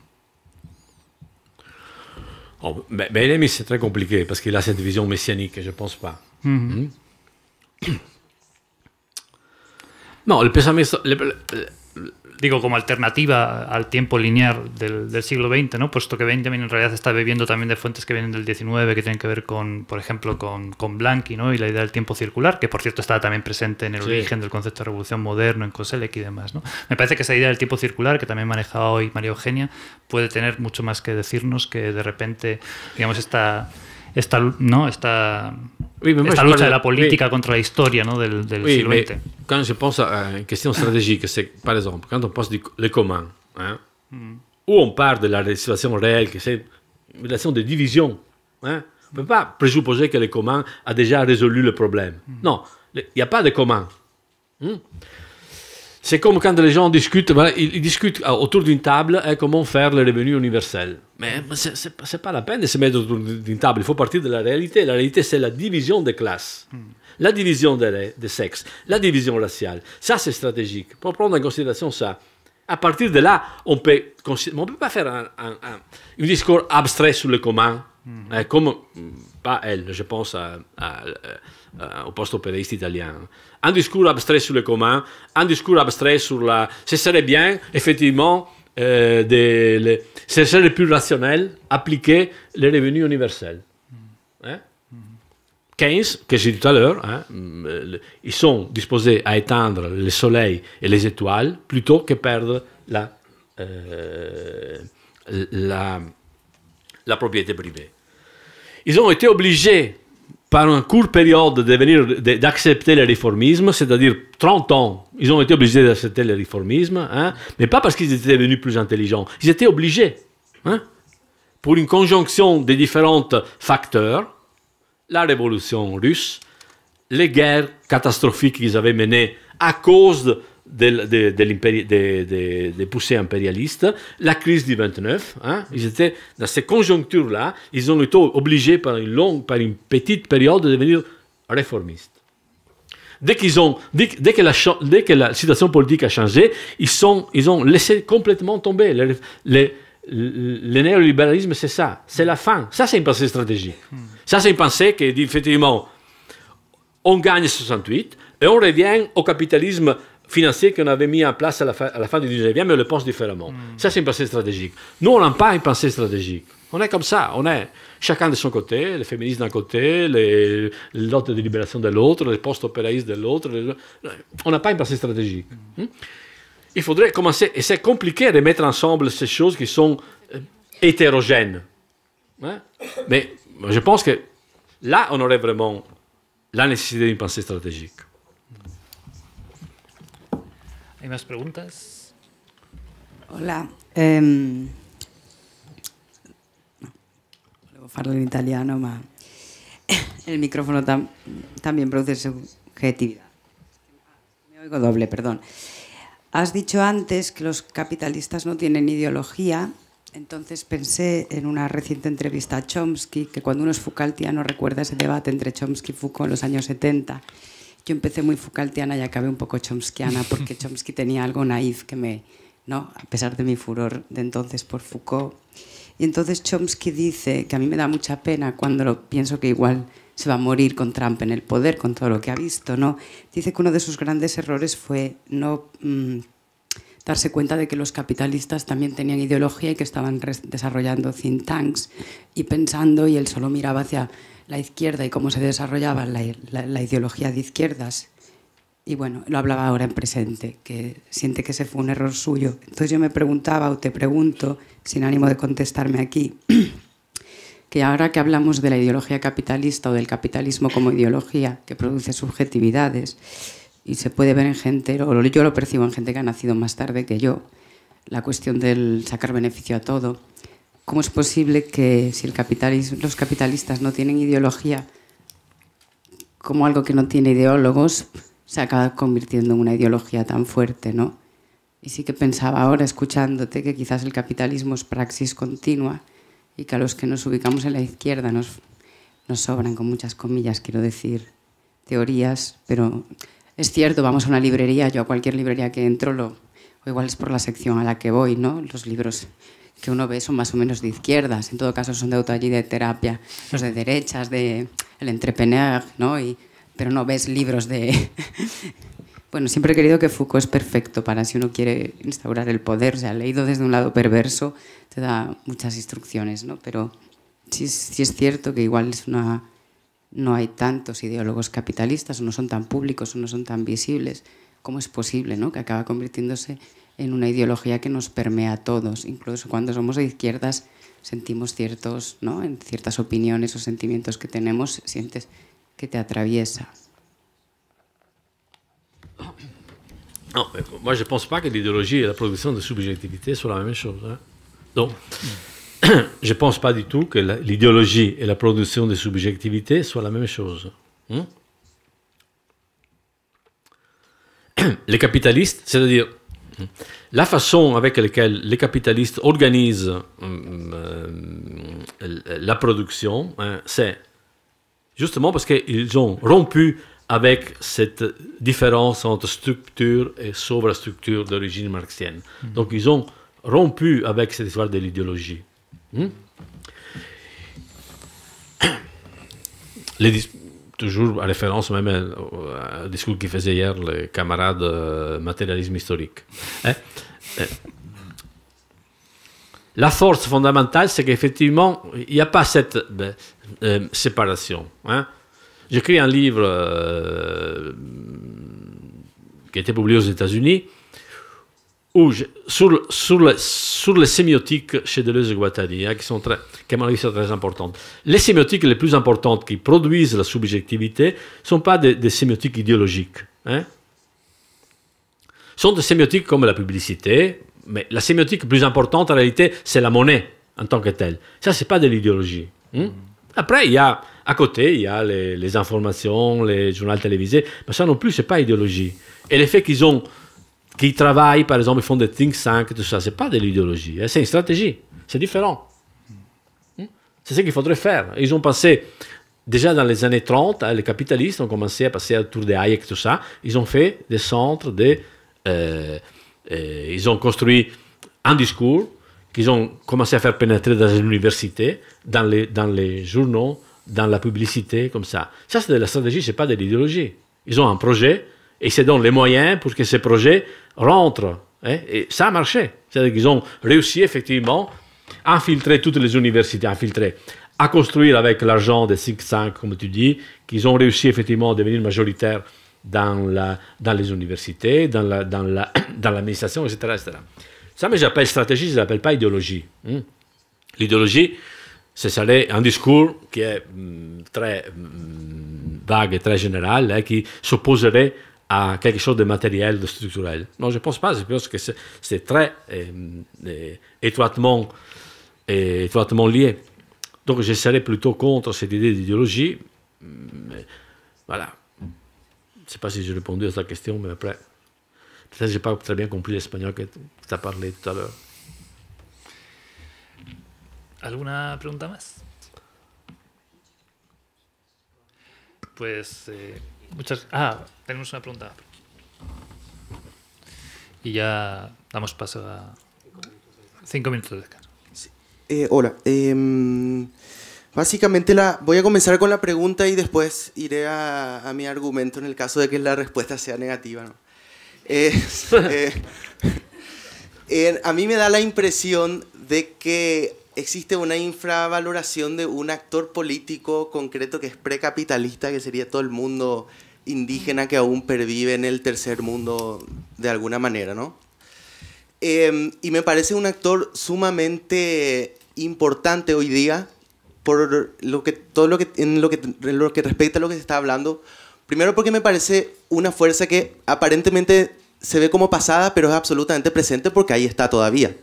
oh, Benjamin, c'est très compliqué porque él a cette visión messianique, je ne pense pas. Mm -hmm. pensamiento, digo, como alternativa al tiempo lineal del, del, siglo XX, ¿no? Puesto que Benjamin en realidad está bebiendo también de fuentes que vienen del XIX, que tienen que ver con, por ejemplo, con, con Blanqui, ¿no? Y la idea del tiempo circular, que por cierto estaba también presente en el origen del concepto de revolución moderno, en Koselleck y demás, ¿no? Me parece que esa idea del tiempo circular, que también maneja hoy María Eugenia, puede tener mucho más que decirnos que de repente, digamos, esta, esta, ¿no? esta Oui, mais de la politique contre la historia no, Quand je pense à une question stratégique, c'est par exemple, quand on pense les communs où on parle de la situation réelle, que c'est une relation de division, hein, ¿eh? on ne peut pas présupposer que les commun a déjà résolu le problème. Mm. Non, il n'y a pas de commun. C'est comme quand les gens discutent, ils, discutent euh, autour d'une table hein, comment faire le revenu universel. Mais, ce n'est pas la peine de se mettre autour d'une table, il faut partir de la réalité. La réalité, c'est la division des classes, hmm. la division des de sexes, la division raciale. Ça, c'est stratégique. Pour prendre en considération ça. À partir de là, on peut, peut pas faire un, discours abstrait sur le commun, hmm. hein, comme, pas elle, je pense à, à euh, au eh, italien. Un discours abstrait sur le commun, un discours abstrait sur la... Ce serait bien, effectivement, de, ce serait plus rationnel appliquer les revenus universels. Eh? Keynes, que j'ai dit tout à l'heure, ils eh, mm, sont disposés à éteindre le soleil et les étoiles plutôt que perdre la, la propriété privée. Ils ont été obligés par une courte période d'accepter le réformisme, c'est-à-dire 30 ans, ils ont été obligés d'accepter le réformisme, hein, mais pas parce qu'ils étaient devenus plus intelligents, ils étaient obligés. Hein, pour une conjonction des différents facteurs, la révolution russe, les guerres catastrophiques qu'ils avaient menées à cause de de, de, de, de poussées impérialistes, la crise du 29. Hein, ils étaient dans ces conjonctures-là, ils ont été obligés par une longue, par une petite période de devenir réformistes. Dès, qu'ils ont, dès, dès, que la, dès que la situation politique a changé, ils, sont, ils ont laissé complètement tomber. Les, le néolibéralisme, c'est ça, c'est la fin. Ça, c'est une pensée stratégique. Hmm. Ça, c'est une pensée qui dit effectivement, on gagne 68 et on revient au capitalisme financier qu'on avait mis en place à la, fin, du 19e, mais on le pense différemment. Hmm. Ça, c'est une pensée stratégique. Nous, on n'a pas une pensée stratégique. On est comme ça, on est chacun de son côté, les féministes d'un côté, les autres de libération de l'autre, les post-opéraïstes de l'autre. On n'a pas une pensée stratégique. Hmm. Hmm? Il faudrait commencer, et c'est compliqué de mettre ensemble ces choses qui sont euh, hétérogènes. Hein? Mais je pense que là, on aurait vraiment la nécessité d'une pensée stratégique. ¿Hay más preguntas? Hola. en em, a hablar en italiano, ma el micrófono también produce subjetividad. Me oigo doble, perdón. Has dicho antes que los capitalistas no tienen ideología, entonces pensé en una reciente entrevista a Chomsky, que cuando uno es no recuerda ese debate entre Chomsky y Foucault en los años 70 yo empecé muy Foucaultiana y acabé un poco Chomskiana, porque Chomsky tenía algo naif que me, ¿no? a pesar de mi furor de entonces por Foucault. Y entonces Chomsky dice que a mí me da mucha pena cuando lo pienso que igual se va a morir con Trump en el poder, con todo lo que ha visto, ¿no? Dice que uno de sus grandes errores fue no mm, darse cuenta de que los capitalistas también tenían ideología y que estaban desarrollando think tanks y pensando, y él solo miraba hacia la izquierda y cómo se desarrollaba la, ideología de izquierdas. Y bueno, lo hablaba ahora en presente, que siente que ese fue un error suyo. Entonces yo me preguntaba o te pregunto, sin ánimo de contestarme aquí, que ahora que hablamos de la ideología capitalista o del capitalismo como ideología que produce subjetividades, y se puede ver en gente, o yo lo percibo en gente que ha nacido más tarde que yo, la cuestión del sacar beneficio a todo, ¿Cómo es posible que si el capitalismo, los capitalistas no tienen ideología como algo que no tiene ideólogos, se acaba convirtiendo en una ideología tan fuerte, ¿no? Y sí que pensaba ahora, escuchándote, que quizás el capitalismo es praxis continua y que a los que nos ubicamos en la izquierda nos, nos sobran, con muchas comillas, quiero decir, teorías, pero es cierto, vamos a una librería, yo a cualquier librería que entro, lo, o igual es por la sección a la que voy, ¿no? Los libros que uno ve son más o menos de izquierdas, en todo caso son de auto allí de terapia, los de derechas, de el entrepreneur, ¿no? Y, pero no ves libros de... bueno, siempre he querido que Foucault es perfecto para si uno quiere instaurar el poder, o sea, leído desde un lado perverso te da muchas instrucciones, ¿no? Pero sí, sí es cierto que igual es una... No hay tantos ideólogos capitalistas, o no son tan públicos, o no son tan visibles. ¿Cómo es posible ¿no? que acaba convirtiéndose en una ideología que nos permea a todos. Incluso cuando somos de izquierdas sentimos ciertos, ¿no? en ciertas opiniones o sentimientos que tenemos, sientes que te atraviesa. Non, moi je ne pense pas que l'idéologie et la production de subjectivité soient la même chose. Hein. Donc, je ne pense pas du tout que l'idéologie et la production de subjectivité soient la même chose. Hein. Les capitalistes, c'est-à-dire la façon avec laquelle les capitalistes organisent euh, euh, la production, hein, c'est justement parce qu'ils ont rompu avec cette différence entre structure et sobre-structure d'origine marxienne. Mhm. Donc ils ont rompu avec cette histoire de l'idéologie. Hmm? Les toujours à référence même au euh, euh, discours qu'il faisait hier le camarade euh, matérialisme historique. Hein? La force fondamentale, c'est qu'effectivement, il n'y a pas cette ben, séparation. Hein. J'écris un livre qui a été publié aux États-Unis ou sur, sur, sur les sémiotiques chez Deleuze et Guattari, hein, qui sont très, qui sont très importantes. Les sémiotiques les plus importantes qui produisent la subjectivité ne sont pas des, sémiotiques idéologiques. Hein. Sont des sémiotiques comme la publicité, mais la sémiotique plus importante en réalité, c'est la monnaie en tant que telle. Ça, c'est pas de l'idéologie. Hein. Mm. Après, il y a à côté, il y a les, informations, les journaux télévisés, mais ça non plus, c'est pas idéologie. Et l'effet qu'ils ont qui travaillent, par exemple, ils font des think tanks, tout ça, c'est pas de l'idéologie, hein. c'est une stratégie, c'est différent. Hmm? C'est ce qu'il faudrait faire. Ils ont passé, déjà dans les années 30, les capitalistes ont commencé à passer autour des Hayek, tout ça, ils ont fait des centres, des, euh, euh, ils ont construit un discours qu'ils ont commencé à faire pénétrer dans les universités, dans les, dans les journaux, dans la publicité, comme ça. Ça, c'est de la stratégie, c'est pas de l'idéologie. Ils ont un projet, et ils se donnent les moyens pour que ce projet rentrent. Hein, et ça a marché. C'est-à-dire qu'ils ont réussi effectivement à infiltrer toutes les universités, à infiltrer, à construire avec l'argent des 6 5 comme tu dis, qu'ils ont réussi effectivement à devenir majoritaires dans, la, dans les universités, dans, la, dans, la, dans l'administration, etc., Ça, mais j'appelle stratégie, je ne l'appelle pas idéologie. Hein. L'idéologie, c'est un discours qui est hum, très hum, vague et très général, hein, qui s'opposerait quelque chose de matériel, de structurel. Non, je ne pense pas, je pense que c'est très euh, euh étroitement, euh, étroitement lié. Donc je serais plutôt contre cette idée d'idéologie. Voilà. Je ne sais pas si j'ai répondu à ta question, mais après, peut-être que je n'ai pas très bien compris l'espagnol que tu as parlé tout à l'heure. ¿Alguna pregunta más? Pues eh, Muchas, ah, tenemos una pregunta. Y ya damos paso a cinco minutos de descanso. Eh, hola. Em, básicamente la, voy a comenzar con la pregunta y después iré a, mi argumento en el caso de que la respuesta sea negativa. Eh, eh, a mí me da la impresión de que existe una infravaloración de un actor político concreto que es precapitalista, que sería todo el mundo indígena que aún pervive en el tercer mundo de alguna manera, ¿no? Em, y me parece un actor sumamente importante hoy día por lo que, todo lo que, lo que, en lo que respecta a lo que se está hablando. Primero porque me parece una fuerza que aparentemente se ve como pasada, pero es absolutamente presente porque ahí está todavía.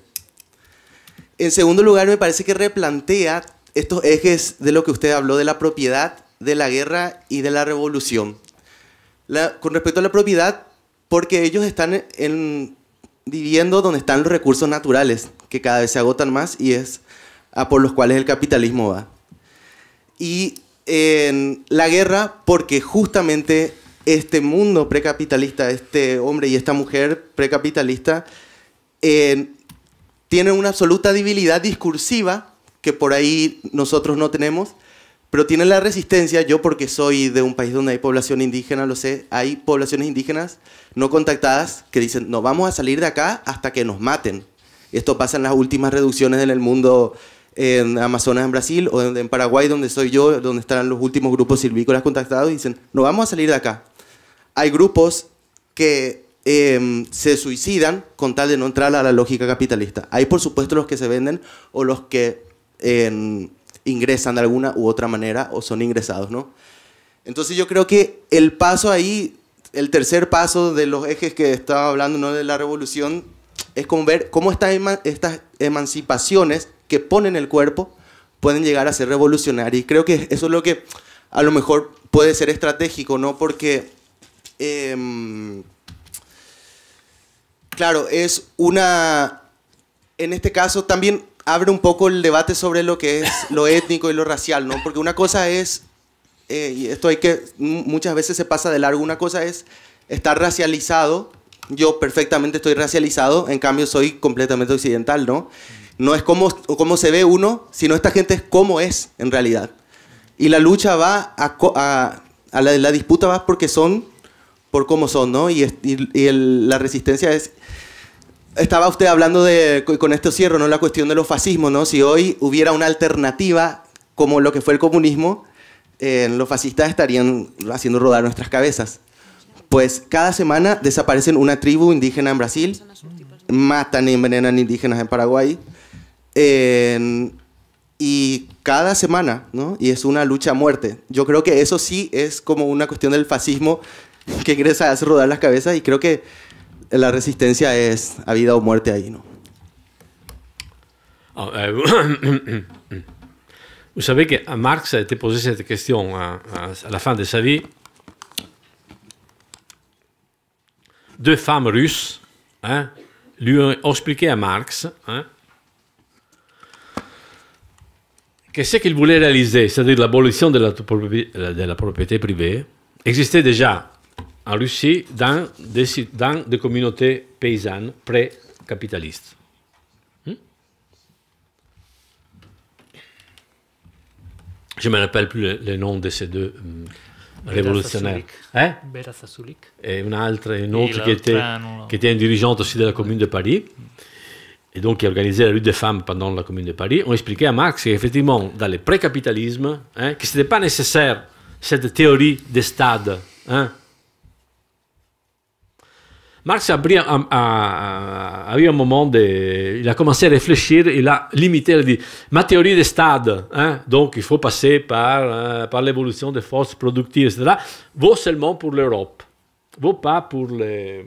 En segundo lugar, me parece que replantea estos ejes de lo que usted habló, de la propiedad, de la guerra y de la revolución. con respecto a la propiedad, porque ellos están en, viviendo donde están los recursos naturales, que cada vez se agotan más y es a por los cuales el capitalismo va. Y en la guerra, porque justamente este mundo precapitalista, este hombre y esta mujer precapitalista, tienen una absoluta debilidad discursiva que por ahí nosotros no tenemos, pero tienen la resistencia, yo porque soy de un país donde hay población indígena, lo sé, hay poblaciones indígenas no contactadas que dicen, no vamos a salir de acá hasta que nos maten. Esto pasa en las últimas reducciones en el mundo, en Amazonas, en Brasil, o en Paraguay, donde soy yo, donde están los últimos grupos silvícolas contactados, y dicen, no vamos a salir de acá. Hay grupos que Em, se suicidan con tal de no entrar a la lógica capitalista. Hay, por supuesto, los que se venden o los que em, ingresan de alguna u otra manera o son ingresados, ¿no? Entonces yo creo que el paso ahí, el tercer paso de los ejes que estaba hablando, ¿no? De la revolución, es como ver cómo estas, estas emancipaciones que ponen el cuerpo pueden llegar a ser revolucionarias. Y creo que eso es lo que a lo mejor puede ser estratégico, ¿no? Porque... Em, Claro, es una... En este caso también abre un poco el debate sobre lo que es lo étnico y lo racial, ¿no? Porque una cosa es, eh, y esto hay que, muchas veces se pasa de largo, una cosa es estar racializado, yo perfectamente estoy racializado, en cambio soy completamente occidental, ¿no? No es cómo, cómo se ve uno, sino esta gente es cómo es en realidad. Y la lucha va a, la disputa va porque son por cómo son, ¿no? Y, la resistencia es... Estaba usted hablando de, con esto cierro, ¿no? La cuestión de los fascismos, ¿no? Si hoy hubiera una alternativa como lo que fue el comunismo, eh, los fascistas estarían haciendo rodar nuestras cabezas. Pues cada semana desaparecen una tribu indígena en Brasil, matan y envenenan indígenas en Paraguay. y cada semana, ¿no? Y es una lucha a muerte. Yo creo que eso sí es como una cuestión del fascismo que ingresa se rodar las et je creo que la resistencia est à vida o muerte ahí, Vous ah, eh, savez que Marx a été posé cette question à, la fin de sa vie. Deux femmes russes hein, lui ont expliqué à Marx hein, que ce qu'il voulait réaliser, c'est-à-dire l'abolition de, la, de la propriété privée, existait déjà en Russie dans des, communautés paysannes pré-capitalistes. Hmm? Je ne me rappelle plus le, noms de ces deux hmm, révolutionnaires. Hein? Et une autre, autre qui, était, qui était une dirigeante aussi de la commune de Paris et donc qui organisait la lutte des femmes pendant la Commune de Paris, ont expliqué à Marx qu'effectivement, dans le pré-capitalisme, hein, que ce n'était pas nécessaire cette théorie des stades hein, Marx a eu un moment il a commencé à réfléchir, il a limité, il a dit, ma théorie des stades, hein, donc il faut passer par, euh, l'évolution des forces productives, etc., vaut seulement pour l'Europe, vaut pas pour les,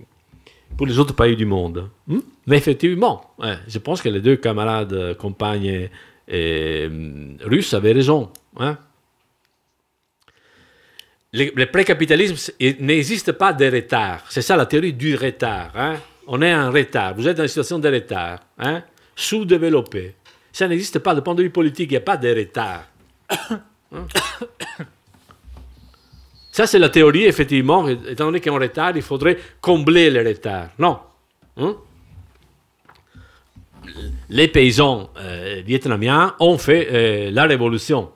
autres pays du monde. Hmm? Mais effectivement, hein, je pense que les deux camarades, euh, compagnes hum, russes avaient raison. Hein? le, capitalisme il n'existe pas de retard. C'est ça la théorie du retard. Hein. On est en retard. Vous êtes dans une situation de retard, hein. sous-développé. Ça n'existe pas. De point de vue politique, il n'y a pas de retard. Hein. ça, c'est la théorie, effectivement. Étant donné qu'il y a un retard, il faudrait combler le retard. Non. Les paysans euh, vietnamiens ont fait euh, la révolution.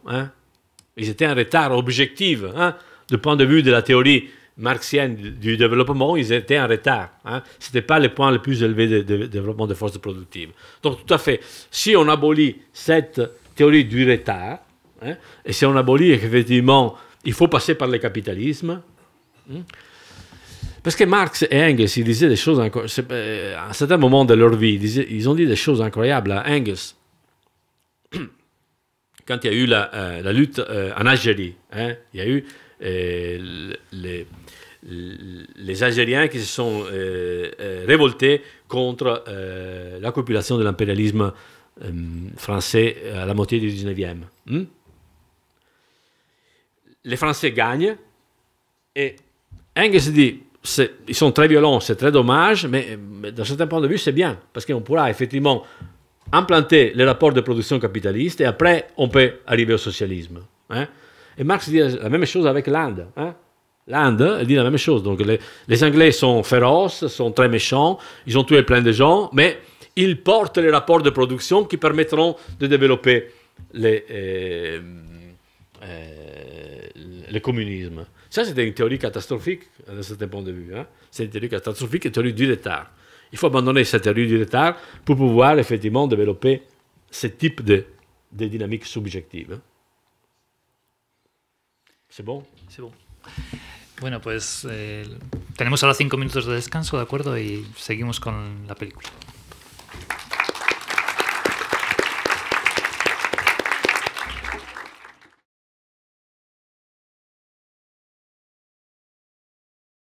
Ils étaient en retard objectif. Hein? du point de vue de la théorie marxienne du développement, ils étaient en retard. Hein. Ce n'était pas le point le plus élevé de, développement des forces productives. Donc, tout à fait, si on abolit cette théorie du retard, hein, et si on abolit effectivement, il faut passer par le capitalisme, hein. parce que Marx et Engels, ils disaient des choses, euh, à un certain moment de leur vie, ils, ont dit des choses incroyables à Engels. Quand il y a eu la, euh, lutte euh, en Algérie, hein, il y a eu euh, les, Algériens qui se sont euh, euh, révoltés contre la copulation de l'impérialisme français à la moitié du 19e. Hmm? les Français gagnent et Engels dit ils sont très violents, c'est très dommage, mais, d'un certain point de vue, c'est bien parce qu'on pourra effectivement implanter les rapports de production capitaliste et après on peut arriver au socialisme. Hein. Et Marx dit la même chose avec l'Inde. Hein? L'Inde dit la même chose. Donc les, Anglais sont féroces, sont très méchants, ils ont tué plein de gens, mais ils portent les rapports de production qui permettront de développer les, euh, euh, le communisme. Ça, c'était une théorie catastrophique, d'un certain point de vue. Hein. C'est une théorie catastrophique, une théorie du retard. Il faut abandonner cette théorie du retard pour pouvoir effectivement développer ce type de, de dynamique subjective. Hein. Bueno, pues eh, tenemos ahora cinco minutos de descanso, ¿de acuerdo? Y seguimos con la película.